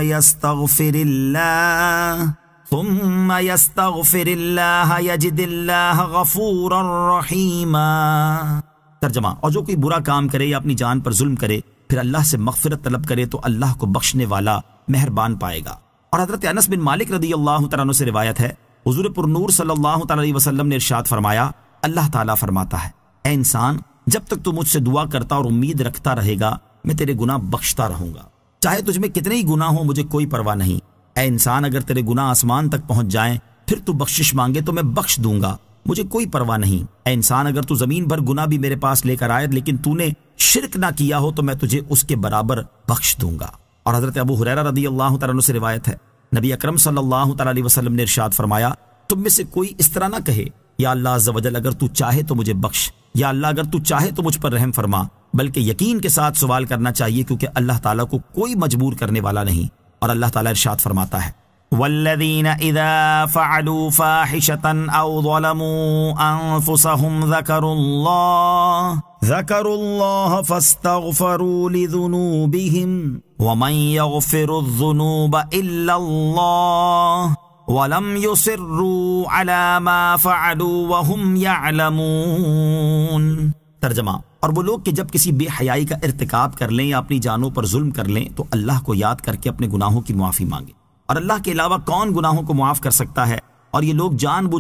Speaker 1: तर्जमा और जो कोई बुरा काम करे या अपनी जान पर जुल्म करे फिर अल्लाह से मगफरत तलब करे तो अल्लाह को बख्शने वाला मेहरबान पाएगा और हजरत अनस बिन मालिक रदी अल्लाह तन से रिवायत है हजूर पुरनूर सल्लल्लाहु अलैहि ने इर्शाद फरमाया अल्लाह ताला फरमाता है ए इंसान जब तक तू मुझसे दुआ करता और उम्मीद रखता रहेगा मैं तेरे गुनाह बख्शता रहूंगा चाहे तुझमें कितने ही गुना हो मुझे कोई परवाह नहीं ए इंसान अगर तेरे गुना आसमान तक पहुंच जाए फिर तू बख्शिश मांगे तो मैं बख्श दूंगा मुझे कोई परवाह नहीं ए इंसान अगर तू जमीन भर गुना भी मेरे पास लेकर आए लेकिन तूने शिरक ना किया हो तो मैं तुझे उसके बराबर बख्श दूंगा और हजरत अबू हुरैरा रदी अल्लाह तु से रिवायत है नबी अक्रम सल्लल्लाहु अलैहि वसल्लम ने इरशाद फरमाया तुम में से कोई इस तरह ना कहे या अल्लाह अज्जल अगर तू चाहे तो मुझे बख्श या अल्लाह अगर तू चाहे तो मुझ पर रहम फरमा बल्कि यकीन के साथ सवाल करना चाहिए क्योंकि अल्लाह ताला को कोई मजबूर करने वाला नहीं और अल्लाह ताला इरशाद फरमाता है والذين إذا فعلوا فاحشة أو ظلموا أنفسهم ذكروا الله ذكروا الله فاستغفروا لذنوبهم ومن يغفر الذنوب إلا الله ولم يصروا على ما فعلوا وهم يعلمون ترجمة और वो लोग कि जब किसी बेहयाई का इरतकाब कर लें या अपनी जानों पर जुल्म कर लें तो अल्लाह को याद करके अपने गुनाहों की माफ़ी मांगे और अल्लाह के अलावा कौन गुनाहों को माफ़ कर सकता है और ये लोग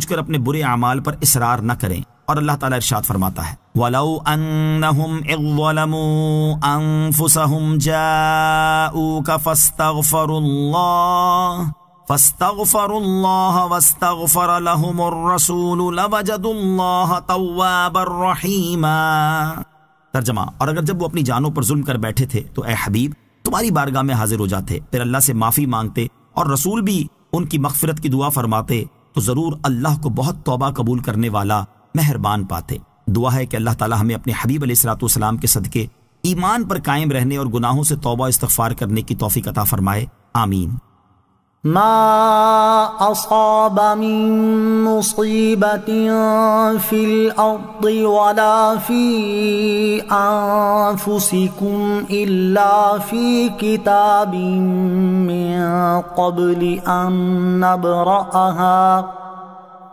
Speaker 1: कर अपने बुरे अमाल पर इसरार न करें और अल्लाह ताला इरशाद फरमाता है वलौ अन्नहुम इज़्ज़लमू अनफुसहुम जाऊक फस्तगफरुल्लाह फस्तगफरुल्लाह वस्तगफर लहुमुर रसूल लवजदुल्लाह तव्वाबर रहीमा तर्जमा और अगर जब वो अपनी जानों पर जुल्म कर बैठे थे तो ए हबीब तुम्हारी बारगाह में हाजिर हो जाते फिर अल्लाह से माफी मांगते और रसूल भी उनकी मकफरत की दुआ फरमाते तो ज़रूर अल्लाह को बहुत तोबा कबूल करने वाला मेहरबान पाते दुआ है कि अल्लाह ताला हमें अपने हबीब सलाम के सदक़े ईमान पर कायम रहने और गुनाहों से तोबा इस्तफ़ार करने की तोफ़ी कता फरमाए आमीन
Speaker 2: ما أصاب من مصيبة في الأرض ولا في أنفسكم إلا في كتاب من قبل أن نبرأها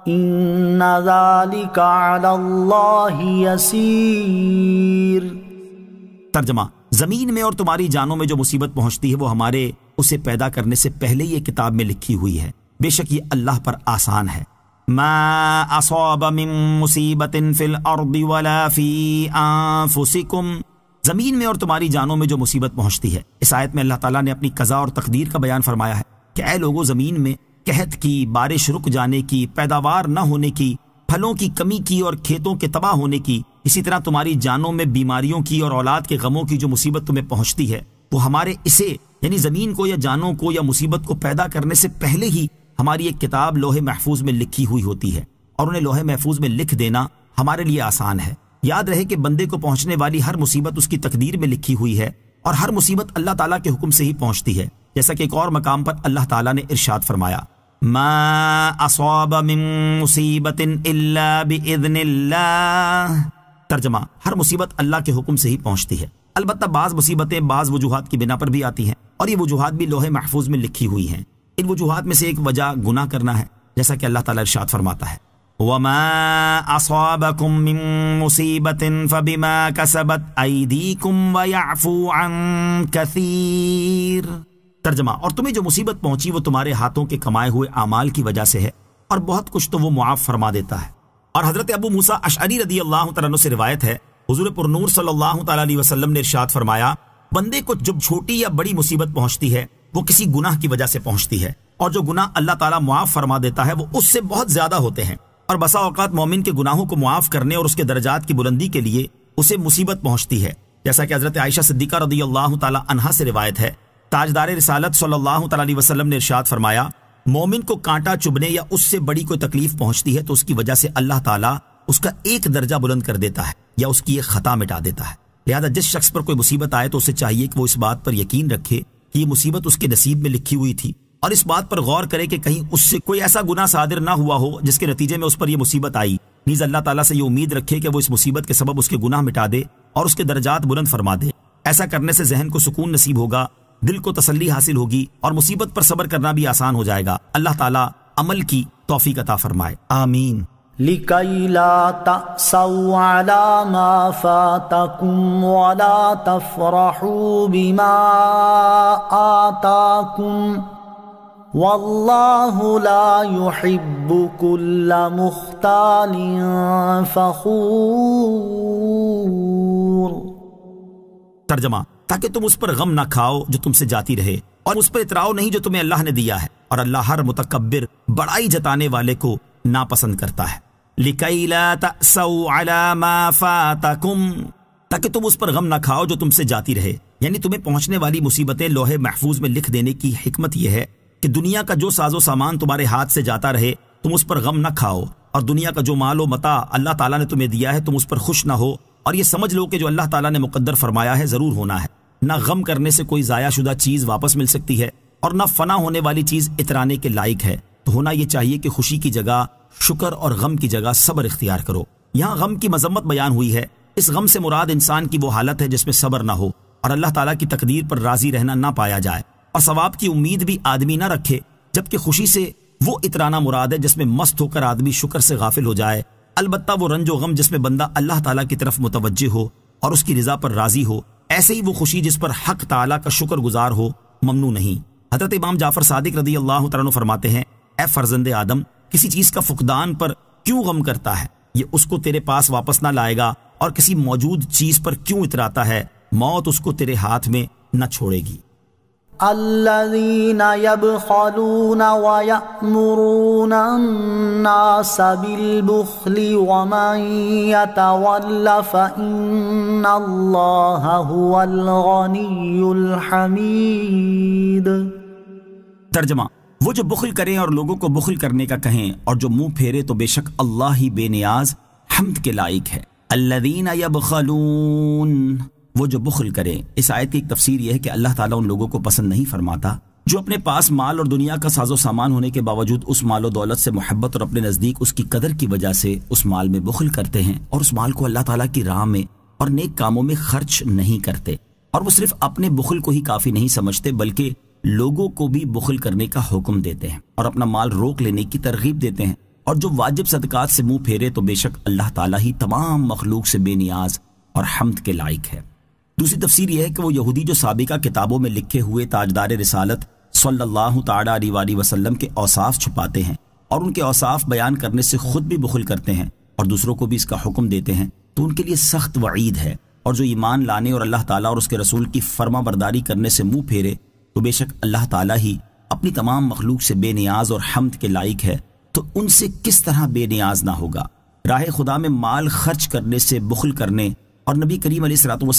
Speaker 2: إن ذلك على الله يسير
Speaker 1: ترجمه زمین میں اور تمہاری جانوں میں جو مصیبت پہنچتی ہے وہ ہمارے उसे पैदा करने से पहले ये किताब में लिखी हुई है बेशक ये अल्लाह पर आसान है जमीन में और तुम्हारी जानों में जो मुसीबत पहुंचती है इस आयत में अल्लाह ताला ने अपनी कजा और तकदीर का बयान फरमाया है कि ऐ लोगों जमीन में कहत की बारिश रुक जाने की पैदावार न होने की फलों की कमी की और खेतों के तबाह होने की इसी तरह तुम्हारी जानों में बीमारियों की और औलाद के गमों की जो मुसीबत तुम्हें पहुंचती है वो हमारे इसे यानी ज़मीन को या जानों को या मुसीबत को पैदा करने से पहले ही हमारी एक किताब लोहे महफूज में लिखी हुई होती है और उन्हें लोहे महफूज में लिख देना हमारे लिए आसान है याद रहे कि बंदे को पहुंचने वाली हर मुसीबत उसकी तकदीर में लिखी हुई है और हर मुसीबत अल्लाह ताला के हुक्म से ही पहुंचती है जैसा कि एक और मकाम पर अल्लाह ताला ने इरशाद फरमाया तर्जमा हर मुसीबत अल्लाह के हुक्म से ही पहुंचती है अलबत् बाज़ मुसीबतें बाज़ वजूहत की बिना पर भी आती हैं और ये वजूहत भी लोहे महफूज में लिखी हुई हैं इन वजूहत में से एक वजह गुना करना है जैसा कि अल्लाह ताला इरशाद फरमाता है तर्जमा और तुम्हें जो मुसीबत पहुंची वो तुम्हारे हाथों के कमाए हुए अमाल की वजह से है और बहुत कुछ तो वो मुआफ़ फरमा देता है और हजरत अबू मूसा अशरी रदी अल्लाह तन से रिवायत है हजूर पुरनूर सल्लल्लाहु ने इर्शाद फरमाया बंदे को जब छोटी या बड़ी मुसीबत पहुंचती है वो किसी गुनाह की वजह से पहुंचती है और जो गुनाह अल्लाह ताला मुआफ फरमा देता है वो उससे बहुत ज्यादा होते हैं और बसा औकात मोमिन के गुनाहों को मुआफ करने और उसके दर्जात की बुलंदी के लिए उसे मुसीबत पहुंचती है जैसा कि हजरत आयशा सिद्दीका रदी अल्लाह तहा से रिवायत है ताजदार रिसालत सल्लाम ने इर्शाद फरमाया मोमिन को कांटा चुभने या उससे बड़ी कोई तकलीफ पहुंचती है तो उसकी वजह से अल्लाह ताला उसका एक दर्जा बुलंद कर देता है या उसकी एक खता मिटा देता है लिहाजा जिस शख्स पर कोई मुसीबत आए तो उसे चाहिए कि वो इस बात पर यकीन रखे कि ये मुसीबत उसके नसीब में लिखी हुई थी और इस बात पर गौर करे कि कहीं उससे कोई ऐसा गुना सादिर ना हुआ हो जिसके नतीजे में उस पर यह मुसीबत आई नीज अल्लाह तला से ये उम्मीद रखे कि वो इस मुसीबत के सबब उसके गुनाह मिटा दे और उसके दर्जात बुलंद फरमा दे ऐसा करने से जहन को सुकून नसीब होगा दिल को तसली हासिल होगी और मुसीबत पर सबर करना भी आसान हो जाएगा अल्लाह ताला अमल की तोफी कता फरमाए
Speaker 2: आमीन لكي لا تأسوا على ما فاتكم ولا تفرحوا بما آتاكم والله لا يحب كل مختال
Speaker 1: तर्जमा ताकि तुम उस पर गम ना खाओ जो तुमसे जाती रहे और उस पर इतराओ नहीं जो तुम्हें अल्लाह ने दिया है और अल्लाह हर मुतकबिर बड़ाई जताने वाले को नापसंद करता है लिकई ला अला मा फातकुम ताकि तुम उस पर गम ना खाओ जो तुमसे जाती रहे यानी तुम्हें पहुंचने वाली मुसीबतें लोहे महफूज में लिख देने की हिकमत यह है कि दुनिया का जो साजो सामान तुम्हारे हाथ से जाता रहे तुम उस पर गम न खाओ और दुनिया का जो मालो मता अल्लाह ताला ने तुम्हें दिया है तुम उस पर खुश ना हो और ये समझ लो कि जो अल्लाह ताला ने मुकद्दर फरमाया है ज़रूर होना है ना गम करने से कोई ज़ायाशुदा चीज़ वापस मिल सकती है और ना फना होने वाली चीज़ इतराने के लायक है तो होना ये चाहिए कि खुशी की जगह शुक्र और गम की जगह सब्र इख्तियार करो यहाँ गम की मजम्मत बयान हुई है इस गम से मुराद इंसान की वो हालत है जिसमें सब्र ना हो और अल्लाह ताला की तकदीर पर राजी रहना ना पाया जाए और सवाब की उम्मीद भी आदमी ना रखे जबकि खुशी से वो इतराना मुराद है जिसमें मस्त होकर आदमी शुक्र से गाफिल हो जाए अलबत् वो रंजो गम जिसमें बंदा अल्लाह तला की तरफ मुतवजह हो और उसकी रजा पर राजी हो ऐसे ही वो खुशी जिस पर हक ताला का शुक्र गुजार हो ममनू नहीं हजरत इमाम जाफर सादिक रदी अल्लाह तरन फरमाते हैं ए फर्जंद आदम किसी चीज का फुकदान पर क्यों गम करता है ये उसको तेरे पास वापस ना लाएगा और किसी मौजूद चीज पर क्यों इतराता है मौत उसको तेरे हाथ में न छोड़ेगी
Speaker 2: الذين
Speaker 1: वो जो बुखल करें और लोगों को बुखल करने का कहें और जो मुंह फेरे तो बेशक अल्लाह ही बेनियाज हमद के लायक है अल्लादीन यबखलून वो जो बुखल करें इस आयत की एक तफसीर यह है कि अल्लाह ताला उन लोगों को पसंद नहीं फरमाता जो अपने पास माल और दुनिया का साजो सामान होने के बावजूद उस माल और दौलत से मोहब्बत और अपने नज़दीक उसकी कदर की वजह से उस माल में बुखल करते हैं और उस माल को अल्लाह तला की राह में और नेक कामों में खर्च नहीं करते और वो सिर्फ अपने बुखल को ही काफ़ी नहीं समझते बल्कि लोगों को भी बुखल करने का हुक्म देते हैं और अपना माल रोक लेने की तरगीब देते हैं और जो वाजिब सदकात से मुंह फेरे तो बेशक अल्लाह ताला ही तमाम मखलूक से बेनियाज और हमद के लायक है दूसरी तफसीर यह है कि वो यहूदी जो सबका किताबों में लिखे हुए ताजदार रिसालत सल्लल्लाहु वसलम वसल्लम के औसाफ छुपाते हैं और उनके औसाफ बयान करने से खुद भी बुखल करते हैं और दूसरों को भी इसका हुक्म देते हैं तो उनके लिए सख्त वईद है और जो ईमान लाने और अल्लाह ताला और उसके रसूल की फर्मा बरदारी करने से मुंह फेरे तो बेशक अल्लाह ताला ही अपनी तमाम मखलूक से बेनियाज और हमद के लायक है तो उनसे किस तरह बेनियाज ना होगा राह खुदा में माल खर्च करने से बुखल करने और नबी करीम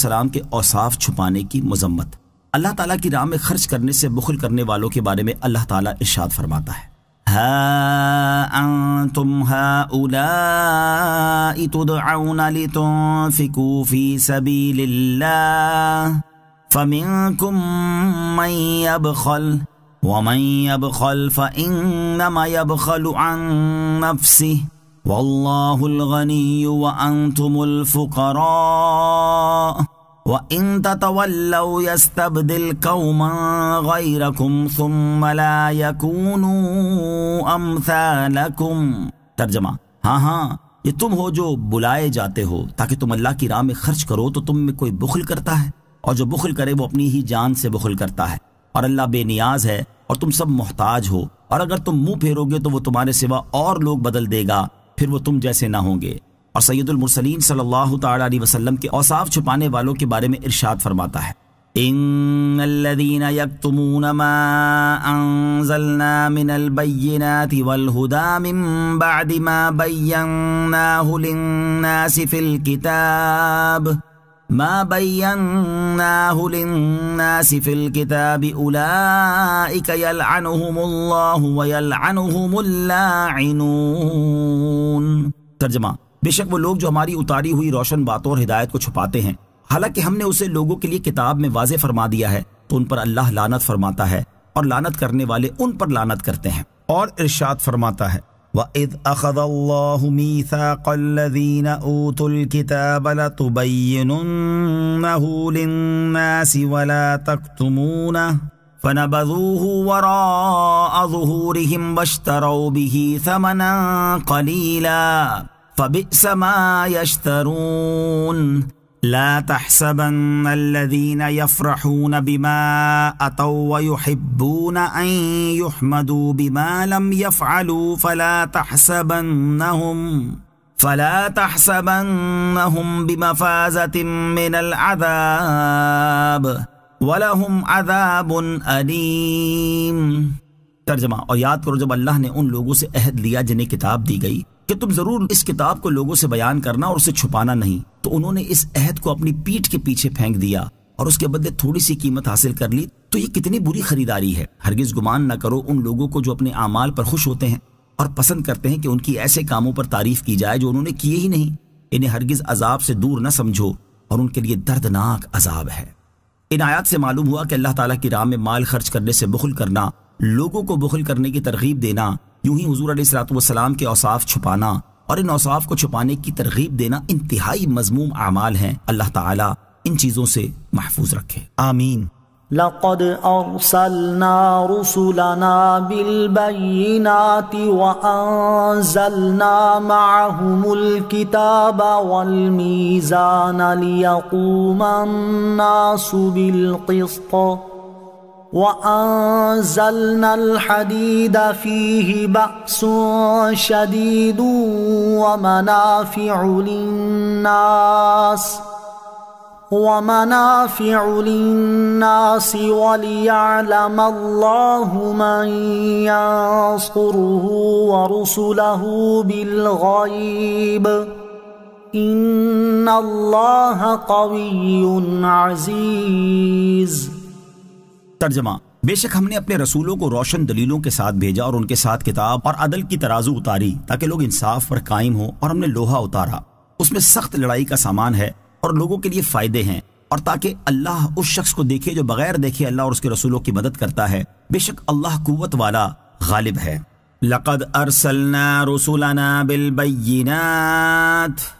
Speaker 1: सलाम के औसाफ छुपाने की मजम्मत अल्लाह ताला की राह में खर्च करने से बुखल करने वालों के बारे में अल्लाह ताला इरशाद फरमाता है ها فمنكم من يبخل ومن يبخل فإنما يبخل عن نفسه والله الغني وأنتم الفقراء وإن تتولوا يستبدل قوما غيركم ثم لا يكونوا أمثالكم ترجمة ها ها ये तुम हो जो बुलाए जाते हो ताकि तुम अल्लाह की राह में खर्च करो तो तुम में कोई बुखल करता है और जो बुखल करे वो अपनी ही जान से बुखल करता है और अल्लाह बेनियाज है और तुम सब मोहताज हो और अगर तुम मुंह फेरोगे तो वो तुम्हारे सिवा और लोग बदल देगा फिर वो तुम जैसे ना होंगे और सैदुलमरसलीम सल्लल्लाहु अलैहि वसल्लम के औसाफ छुपाने वालों के बारे में इरशाद फरमाता है किताब ما بيناه للناس في الكتاب أولئك يلعنهم الله ويلعنهم اللاعنون तर्जमा बेशक वो लोग जो हमारी उतारी हुई रोशन बातों और हिदायत को छुपाते हैं हालांकि हमने उसे लोगों के लिए किताब में वाजे फरमा दिया है तो उन पर अल्लाह लानत फरमाता है और लानत करने वाले उन पर लानत करते हैं और इरशाद फरमाता है واذ اخذ الله ميثاق الذين اوتوا الكتاب لتبيننه للناس ولا تكتمونه فنبذوه وراء ظهورهم واشتروا به ثمنا قليلا فبئس ما يشترون لا تحسبن الذين يفرحون بما أتوا ويحبون أن يحمدوا بما لم يفعلوا فلا تحسبنهم فلا تحسبنهم بمفازة من العذاب वलहुम अदाबन अलीम तर्जमा और याद करो जब अल्लाह ने उन लोगों से अहद लिया जिन्हें किताब दी गई कि तुम जरूर इस किताब को लोगों से बयान करना और उसे छुपाना नहीं तो उन्होंने इस अहद को अपनी पीठ के पीछे फेंक दिया और उसके बदले थोड़ी सी कीमत हासिल कर ली तो ये कितनी बुरी खरीदारी है हरगिज गुमान न करो उन लोगों को जो अपने अमाल पर खुश होते हैं और पसंद करते हैं कि उनकी ऐसे कामों पर तारीफ की जाए जो उन्होंने किए ही नहीं इन्हें हरगिज अजाब से दूर न समझो और उनके लिए दर्दनाक अजाब है इन आयात से मालूम हुआ कि अल्लाह ताला की राह में माल खर्च करने से बुखल करना लोगों को बुखल करने की तरगीब देना यूं ही हजूर सलाम के औसाफ छुपाना और इन औसाफ को छुपाने की तरगीब देना इंतहाई मजमूम अमाल हैं अल्लाह ताला इन चीज़ों से महफूज रखे
Speaker 2: आमीन لقد أرسلنا رسلنا بالبينات وأنزلنا معهم الكتاب والميزان ليقوم الناس بالقسط وانزلنا الحديد فيه باس شديد ومنافع للناس ومنافع للناس وليعلم الله من ينصره ورسله بالغيب ان الله قوي عزيز
Speaker 1: तर्जमा बेशक हमने अपने रसूलों को रोशन दलीलों के साथ भेजा और उनके साथ किताब और अदल की तराजू उतारी ताकि लोग इंसाफ पर कायम हो और हमने लोहा उतारा उसमें सख्त लड़ाई का सामान है और लोगों के लिए फायदे हैं और ताकि अल्लाह उस शख्स को देखे जो बगैर देखे अल्लाह और उसके रसूलों की मदद करता है बेशक अल्लाह कुत वाला गालिब है लकद अरसलना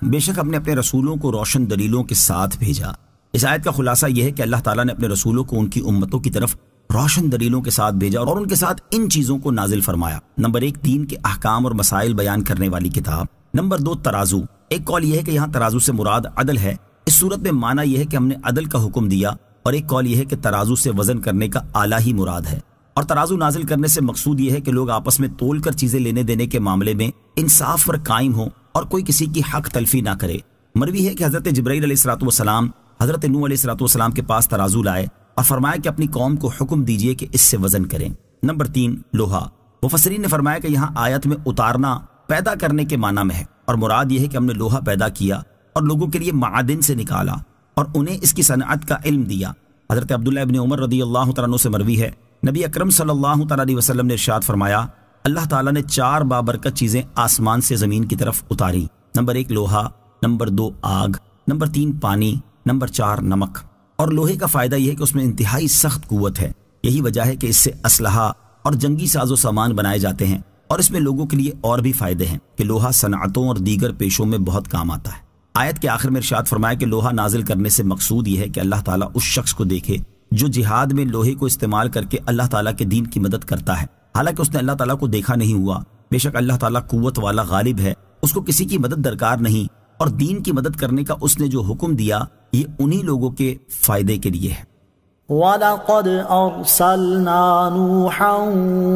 Speaker 1: बेशक हमने अपने रसूलों को रोशन दलीलों के साथ भेजा इस आयत का खुलासा यह है कि अल्लाह ताला ने अपने रसूलों को उनकी उम्मतों की तरफ रोशन दलीलों के साथ भेजा और उनके साथ इन चीज़ों को नाजिल फरमाया नंबर एक दीन के अहकाम और मसाइल बयान करने वाली किताब नंबर दो तराजू एक कॉल यह है कि यहाँ तराजू से मुराद अदल है इस सूरत में माना यह है कि हमने अदल का हुक्म दिया और एक कॉल यह है कि तराजू से वजन करने का आला ही मुराद है और तराजू नाजिल करने से मकसूद यह है कि लोग आपस में तोल कर चीजें लेने देने के मामले में इंसाफ पर कायम हो और कोई किसी की हक तलफी ना करे मरवी है कि हजरत जब्राईसलाम हजरत नू सलाम के पास तराजू लाए और फरमाया कि अपनी कौम को हुक्म दीजिए कि इससे वजन करें नंबर तीन लोहा मुफसरीन ने फरमाया कि यहाँ आयत में उतारना पैदा करने के माना में है और मुराद यह है कि हमने लोहा पैदा किया और लोगों के लिए मादिन से निकाला और उन्हें इसकी सनात का इल्म दिया हजरत अब्दुल्ला अबिन उमर रदी अल्लाह तु से मरवी है नबी अक्रम सल्लाम ने इरशाद फरमाया अल्लाह तला ने चार बाबरकत चीज़ें आसमान से ज़मीन की तरफ उतारी नंबर एक लोहा नंबर दो आग नंबर तीन पानी नंबर चार नमक और लोहे का फ़ायदा यह है कि उसमें इंतहाई सख्त कुत है यही वजह है कि इससे असल और जंगी साजो सामान बनाए जाते हैं और इसमें लोगों के लिए और भी फ़ायदे हैं कि लोहा सनातों और दीगर पेशों में बहुत काम आता है आयत के आखिर में इर्शाद फरमाया कि लोहा नाजिल करने से मकसूद यह है कि अल्लाह ताला उस शख्स को देखे जो जिहाद में लोहे को इस्तेमाल करके अल्लाह ताला के दीन की मदद करता है हालांकि उसने अल्लाह ताला को देखा नहीं हुआ बेशक अल्लाह ताला कुवत वाला गालिब है उसको किसी की मदद दरकार नहीं और दीन की मदद करने का उसने जो हुक्म दिया ये उन्हीं लोगों के फायदे के लिए है
Speaker 2: وَلَقَدْ أَرْسَلْنَا ولقد أرسلنا نوحا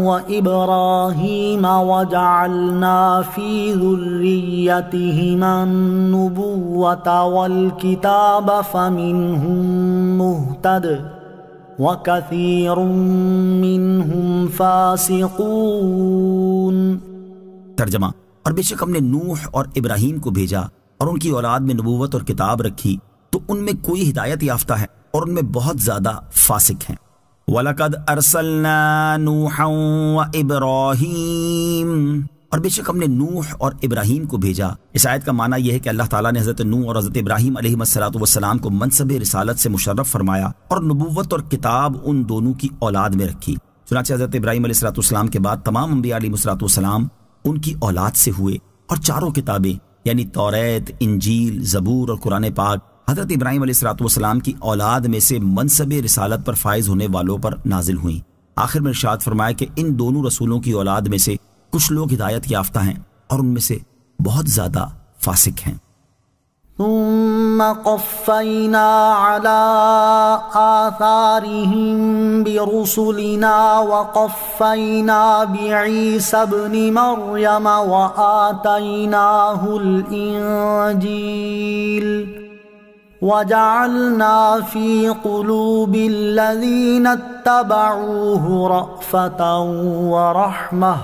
Speaker 2: وإبراهيم وجعلنا في ذريتهما النبوة والكتاب فمنهم مهتد وكثير منهم فاسقون तर्जमा ہم نے نوح
Speaker 1: اور ابراہیم کو بھیجا اور ان کی اولاد میں نبوت اور کتاب رکھی तो उनमें कोई हिदायत याफ्ता है और उनमें बहुत ज्यादा फासिक हैं वलकद अरसलना इब्राहिम और बेशक हमने नूह और इब्राहिम को भेजा इस आयत का माना यह है कि अल्लाह ताला ने हज़रत नूह और हज़रत इब्राहिम अलैहिस्सलाम को मनसब रिसालत से मुशर्रफ फरमाया और नबूवत और किताब उन दोनों की औलाद में रखी चुनाचे हज़रत इब्राहिम अलैहिस्सलाम के बाद तमाम अम्बिया अलैहिस्सलाम उनकी औलाद से हुए और चारों किताबें यानी तौरेत इंजील जबूर और कुरान पाक हज़रत इब्राहिम सलाम की औलाद में से मनसब रिसालत पर फायज होने वालों पर नाजिल हुई आखिर में इर्शाद फरमाया कि इन दोनों रसूलों की औलाद में से कुछ लोग हिदायत याफ्ता हैं और उनमें से बहुत ज़्यादा फासिक हैं
Speaker 2: قفينا على آثارهم برسلنا وقفينا بعيسى ابن مريم وآتيناه الإنجيل وجعلنا في قلوب الذين اتبعوه رأفة ورحمة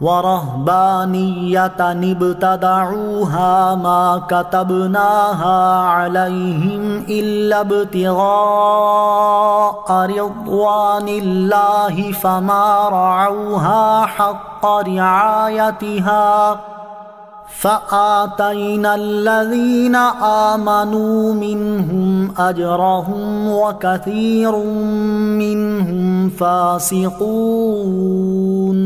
Speaker 2: ورهبانية ابتدعوها ما كتبناها عليهم إلا ابتغاء رضوان الله فما رعوها حق رعايتها فآتينا الذين آمنوا منهم أجرهم وكثير منهم فاسقون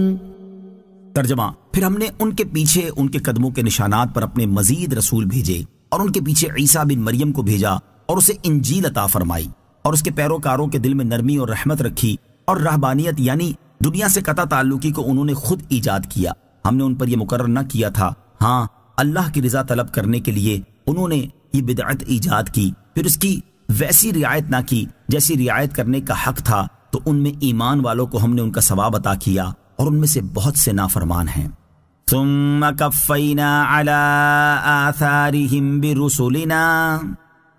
Speaker 2: तर्जमा फिर हमने उनके
Speaker 1: पीछे उनके कदमों के निशानात पर अपने मजीद रसूल भेजे और उनके पीछे ईसा बिन मरियम को भेजा और उसे इंजील अता फरमाई और उसके पैरोकारों के दिल में नरमी और रहमत रखी और रहबानियत यानी दुनिया से कता ताल्लुकी को उन्होंने खुद ईजाद किया हमने उन पर यह मुकर न किया था हाँ अल्लाह की रजा तलब करने के लिए उन्होंने ये बिदअत ईजाद की फिर उसकी वैसी रियायत ना की जैसी रियायत करने का हक था तो उनमें ईमान वालों को हमने उनका सवाब अता किया और उनमें से बहुत से नाफरमान हैं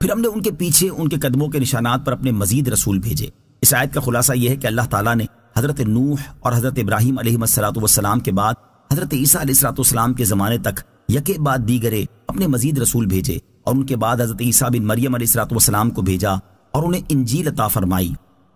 Speaker 1: फिर हमने उनके पीछे उनके कदमों के निशानात पर अपने मजीद रसूल भेजे इस आयत का खुलासा यह है कि अल्लाह ताला ने हज़रत नूह और हज़रत इब्राहिम अलैहिस्सलाम के बाद हजरत ईसा सलाम के ज़माने तक यके बाद दीगरे अपने मजीद रसूल भेजे और उनके बाद हजरत ईसा बिन मरियम सलाम को भेजा और उन्हें इंजील अता फरमाई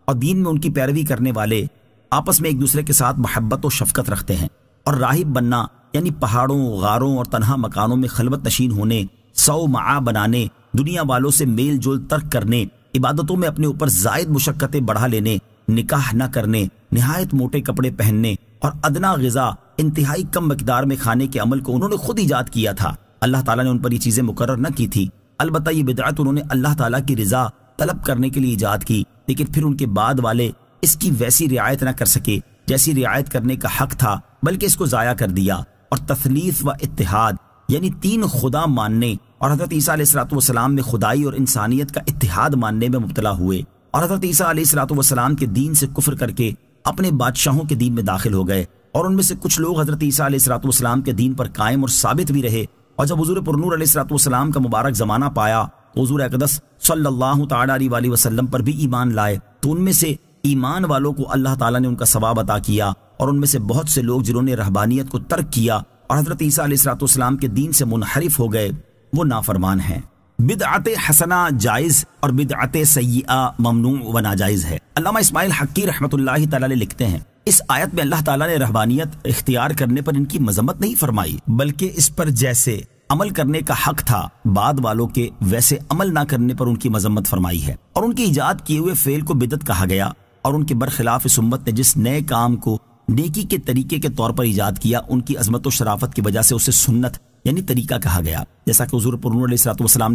Speaker 1: और दीन में उनकी पैरवी करने वाले आपस में एक दूसरे के साथ महब्बत और शफकत रखते हैं और राहिब बनना यानी पहाड़ों गारों और तनहा मकानों में खलबत नशीन होने सौ मा बनाने दुनिया वालों से मेल जोल तर्क करने इबादतों में अपने ऊपर जायद मुशक्क़तें बढ़ा लेने निकाह न करने नहायत मोटे कपड़े पहनने और अदना गज़ा इंतहाई कम मकदार में खाने के अमल को उन्होंने खुद ईजाद किया था अल्लाह तला ने उन पर ये चीज़ें मुकर न की थी अलबत् ये बिदात उन्होंने अल्लाह तला की रजा तलब करने के लिए ईजाद की लेकिन फिर उनके बाद वाले इसकी वैसी रियायत न कर सके जैसी रियायत करने का हक था बल्कि इसको जया कर दिया और तसलीफ व इतिहाद यानी तीन खुदा मानने और हजरत ईसीम में खुदाई और इंसानियत का इतिहाद मानने में मुबतला हुए और हजरत ईसा के दीन से कुफर करके अपने बादशाहों के दीन में दाखिल हो गए और उनमें से कुछ लोग हजरत ईसा सलातम के दीन पर कायम और साबित भी रहे और जब हजूर पुरनूर सलातम का मुबारक जमाना पाया हजूर अकदस सल्लाम पर भी ईमान लाए तो उनमें से ईमान वालों को अल्लाह तला ने उनका सवाब अता किया और उनमें से बहुत से लोग जिन्होंने रहबानियत को तर्क किया और हजरत ईसा सलातम के दीन से मुनहरफ हो गए वो नाफरमान हैं बिदअत हसना जायज़ और बिदअत सैया ममनू व नाजायज़ है इसमाइल हकी रहमत लिखते हैं इस आयत में अल्लाह ताला ने रहबानियत इख्तियार करने पर इनकी मजम्मत नहीं फरमाई बल्कि इस पर जैसे अमल करने का हक था बाद वालों के वैसे अमल ना करने पर उनकी मजम्मत फरमाई है और उनकी ईजाद किए हुए फेल को बिदत कहा गया और उनके बरखिलाफ इस उम्मत ने जिस नए काम को नेकी के तरीके के तौर पर ईजाद किया उनकी अजमत और शराफत की वजह से उसे सुन्नत यानी तरीका कहा गया जैसा कि हजूर ने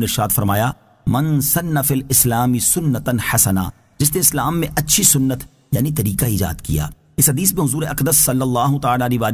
Speaker 1: शाद फरमाया मन सन्नफिल इस्लामी सुन्नतन हसना जिसने इस्लाम में अच्छी सुन्नत यानी तरीका ईजाद किया इस हदीस में हजूर अकदस सल्ला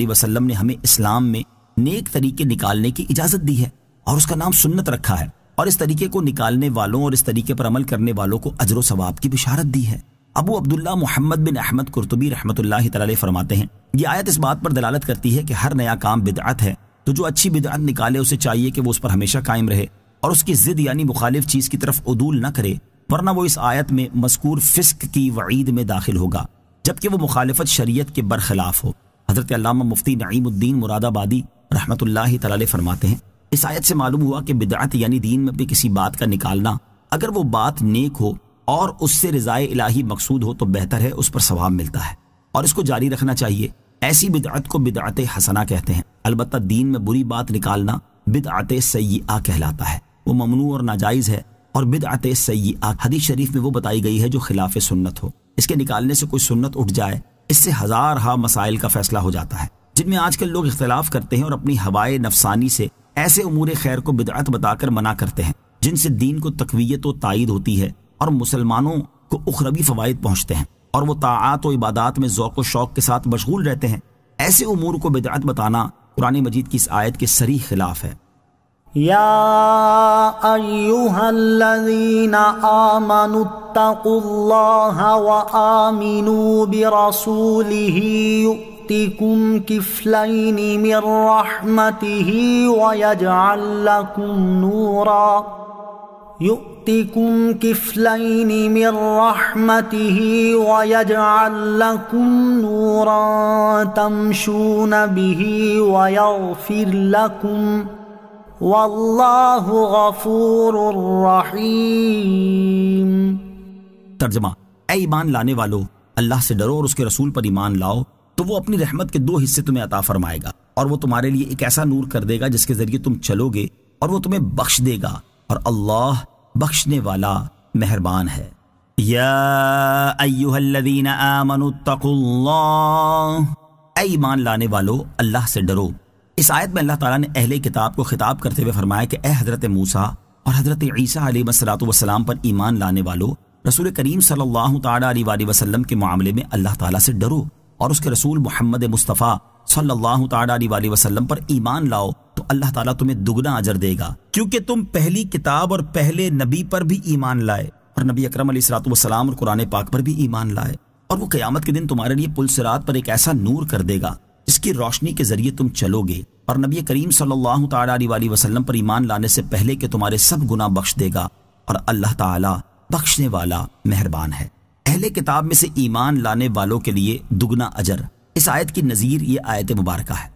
Speaker 1: वसलम ने हमें इस्लाम में नेक तरीके निकालने की इजाज़त दी है और उसका नाम सुन्नत रखा है और इस तरीके को निकालने वालों और इस तरीके पर अमल करने वालों को अजर सवाब की बिशारत दी है अबू अब्दुल्ला मोहम्मद बिन अहमद कुरतबी रहमत फरमाते हैं ये आयत इस बात पर दलालत करती है कि हर नया काम बिदअत है तो जो अच्छी बिदअत निकाले उसे चाहिए कि वो उस पर हमेशा कायम रहे और उसकी जिद यानी मुखालिफ चीज़ की तरफ उदूल न करे वरना वो इस आयत में मस्कूर फिस्क की वईद में दाखिल होगा जबकि वो मुखालफत शरीयत के बरखिलाफ हो हज़रत अलामा मुफ्ती नईमुद्दीन मुरादाबादी रहमत ताली फरमाते हैं इस आयत से मालूम हुआ कि बिदात यानी दीन में अपनी किसी बात का निकालना अगर वो बात नेक हो और उससे रज़ाए इलाही मकसूद हो तो बेहतर है उस पर सवाब मिलता है और इसको जारी रखना चाहिए ऐसी बिदात को बिदात हसना कहते हैं अलबत् दीन में बुरी बात निकालना बिदात सयाह कहलाता है वो ममनू और नाजायज़ है और बिदात सयाह हदीस शरीफ में वो बताई गई है जो खिलाफ सुन्नत हो इसके निकालने से कोई सुन्नत उठ जाए इससे हजार हा मसाइल का फैसला हो जाता है जिनमें आजकल लोग इख्तलाफ करते हैं और अपनी हवाए नफसानी से ऐसे उमूर खैर को बिदअत बताकर मना करते हैं जिनसे दीन को तकवीत व तायद होती है और मुसलमानों को उखरबी फवायद पहुँचते हैं और वो ताआत व इबादात में ओक़ व शौक के साथ मशगूल रहते हैं ऐसे उमूर को बिदअत बताना कुरानी मजीद की इस आयत के सरी खिलाफ है
Speaker 2: يا ايها الذين امنوا اتقوا الله وامنوا برسوله يؤتكم كفلين من رحمته ويجعل لكم نورا يؤتكم كفلين من رحمته ويجعل لكم نورا تمشون به ويغفر لكم ۖ वल्लाहु गफूरुर रहीम
Speaker 1: तर्जमा ए ईमान लाने वालो अल्लाह से डरो और उसके रसूल पर ईमान लाओ तो वो अपनी रहमत के दो हिस्से तुम्हें अता फरमाएगा और वो तुम्हारे लिए एक ऐसा नूर कर देगा जिसके जरिए तुम चलोगे और वो तुम्हें बख्श देगा और अल्लाह बख्शने वाला मेहरबान है या ईमान लाने वालों अल्लाह से डरो इस आयत में अल्लाह ताला ने अहले किताब को खिताब करते हुए फरमाया कि ए हज़रत मूसा और हज़रत ईसा सलाम पर ईमान लाने वालों रसूल करीम सल्लल्लाहु अलैहि वसल्लम के मामले में अल्लाह ताला से डरो और उसके रसूल मोहम्मद मुस्तफ़ा सल्लल्लाहु अलैहि वसल्लम पर ईमान लाओ तो अल्लाह ताला तुम्हें दुगना अजर देगा क्योंकि तुम पहली किताब और पहले नबी पर भी ईमान लाए और नबी अक्रम सलाम और कुरान पाक पर भी ईमान लाए और वो क्यामत के दिन तुम्हारे लिए पुलसरात पर एक ऐसा नूर कर देगा इसकी रोशनी के जरिए तुम चलोगे और नबी करीम सल्लल्लाहु अलैहि वसल्लम पर ईमान लाने से पहले के तुम्हारे सब गुना बख्श देगा और अल्लाह ताला बख्शने वाला मेहरबान है अहले किताब में से ईमान लाने वालों के लिए दुगना अजर इस आयत की नज़ीर ये आयत मुबारक है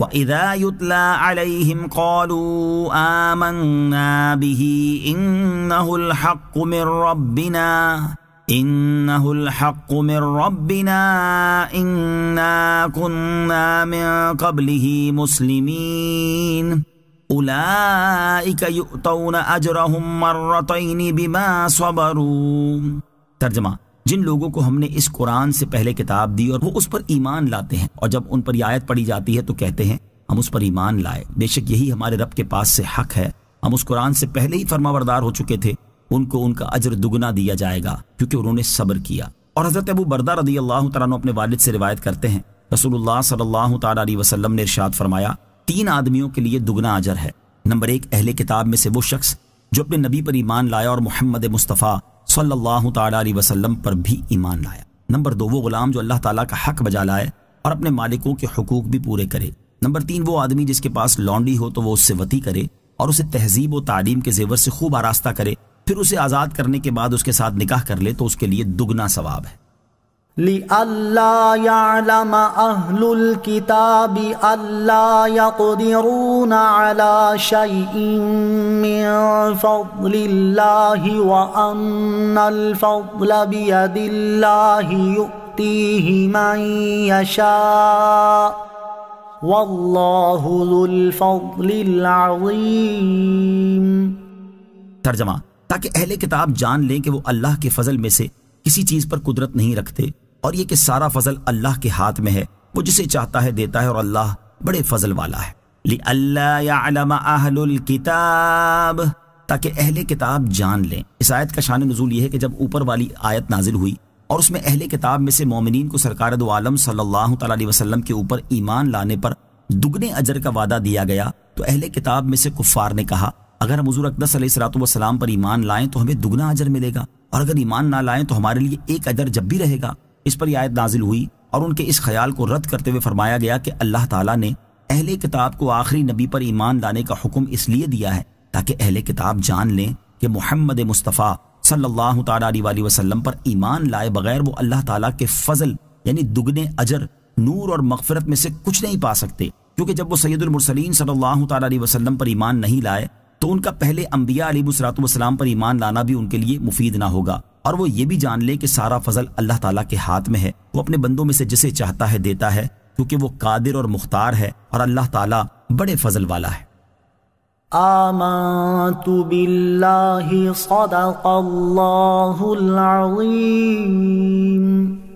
Speaker 1: وإذا يتلى عليهم قالوا آمنا به إنه الحق من ربنا إنه الحق من ربنا إنا كنا من قبله مسلمين أولئك يؤتون أجرهم مرتين بما صبروا ترجمة जिन लोगों को हमने इस कुरान से पहले किताब दी और वो उस पर ईमान लाते हैं और जब उन पर आयत पढ़ी जाती है तो कहते हैं हम उस पर ईमान लाए बेशक यही हमारे रब के पास से हक है हम उस कुरान से पहले ही फरमावरदार हो चुके थे उनको उनका अजर दुगना दिया जाएगा क्योंकि उन्होंने सब्र किया और हजरत अबू बरदा रदी अल्लाह तन अपने वालिद से रिवायत करते हैं रसूलुल्लाह सल्लल्लाहु अलैहि वसल्लम ने इरशाद फरमाया तीन आदमियों के लिए दुगना अजर है नंबर एक अहले किताब में से वो शख्स जो अपने नबी पर ईमान लाया और मोहम्मद मुस्तफ़ा सल्लल्लाहु अलैहि वसल्लम पर भी ईमान लाया नंबर दो वो गुलाम जो अल्लाह ताला का हक बजा लाए और अपने मालिकों के हकूक भी पूरे करे नंबर तीन वो आदमी जिसके पास लॉन्डी हो तो वो उससे वती करे और उसे तहजीब व तालीम के जेवर से खूब आरास्ता करे फिर उसे आज़ाद करने के बाद उसके साथ निकाह कर ले तो उसके लिए दुगना सवाब है
Speaker 2: لئلا يعلم اهل الكتاب الا يقدرون على شيء من فضل الله وان الفضل بيد الله يؤتيه من يشاء والله ذو الفضل العظيم
Speaker 1: ترجمه تاکہ اہل کتاب جان لیں کہ وہ اللہ کے فضل میں سے किसी चीज पर कुदरत नहीं रखते और ये कि सारा फजल अल्लाह के हाथ में है वो जिसे चाहता है देता है और अल्लाह बड़े फजल वाला है किताब ताकि अहले किताब जान लें इस आयत का शान नजूल यह है कि जब ऊपर वाली आयत नाजिल हुई और उसमें अहले किताब में से मोमिन को सरकार दो आलम सल्लल्लाहु अलैहि वसल्लम के ऊपर ईमान लाने पर दुगने अजर का वादा दिया गया तो अहले किताब में से कुफार ने कहा अगर हम हजूर अकदस सलाम पर ईमान लाएं तो हमें दुगना अजर मिलेगा और अगर ईमान ना लाएं तो हमारे लिए एक अदर जब भी रहेगा इस पर आयत नाजिल हुई और उनके इस ख्याल को रद्द करते हुए फरमाया गया कि अल्लाह ताला ने अहले किताब को आखिरी नबी पर ईमान लाने का हुक्म इसलिए दिया है ताकि अहले किताब जान लें कि मोहम्मद मुस्तफ़ा सल्लल्लाहु अलैहि वसल्लम पर ईमान लाए बगैर वो अल्लाह ताला के फजल यानी दुगने अजर नूर और मगफरत में से कुछ नहीं पा सकते क्योंकि जब वो सैदुलमरसलिन सल्लल्लाहु अलैहि वसल्लम पर ईमान नहीं लाए तो उनका पहले अम्बिया अलीसरातम पर ईमान लाना भी उनके लिए मुफीद ना होगा और वो ये भी जान ले कि सारा फजल अल्लाह ताला के हाथ में है वो अपने बंदों में से जिसे चाहता है देता है क्योंकि वो कादिर और मुख्तार है और अल्लाह ताला बड़े फजल वाला
Speaker 2: है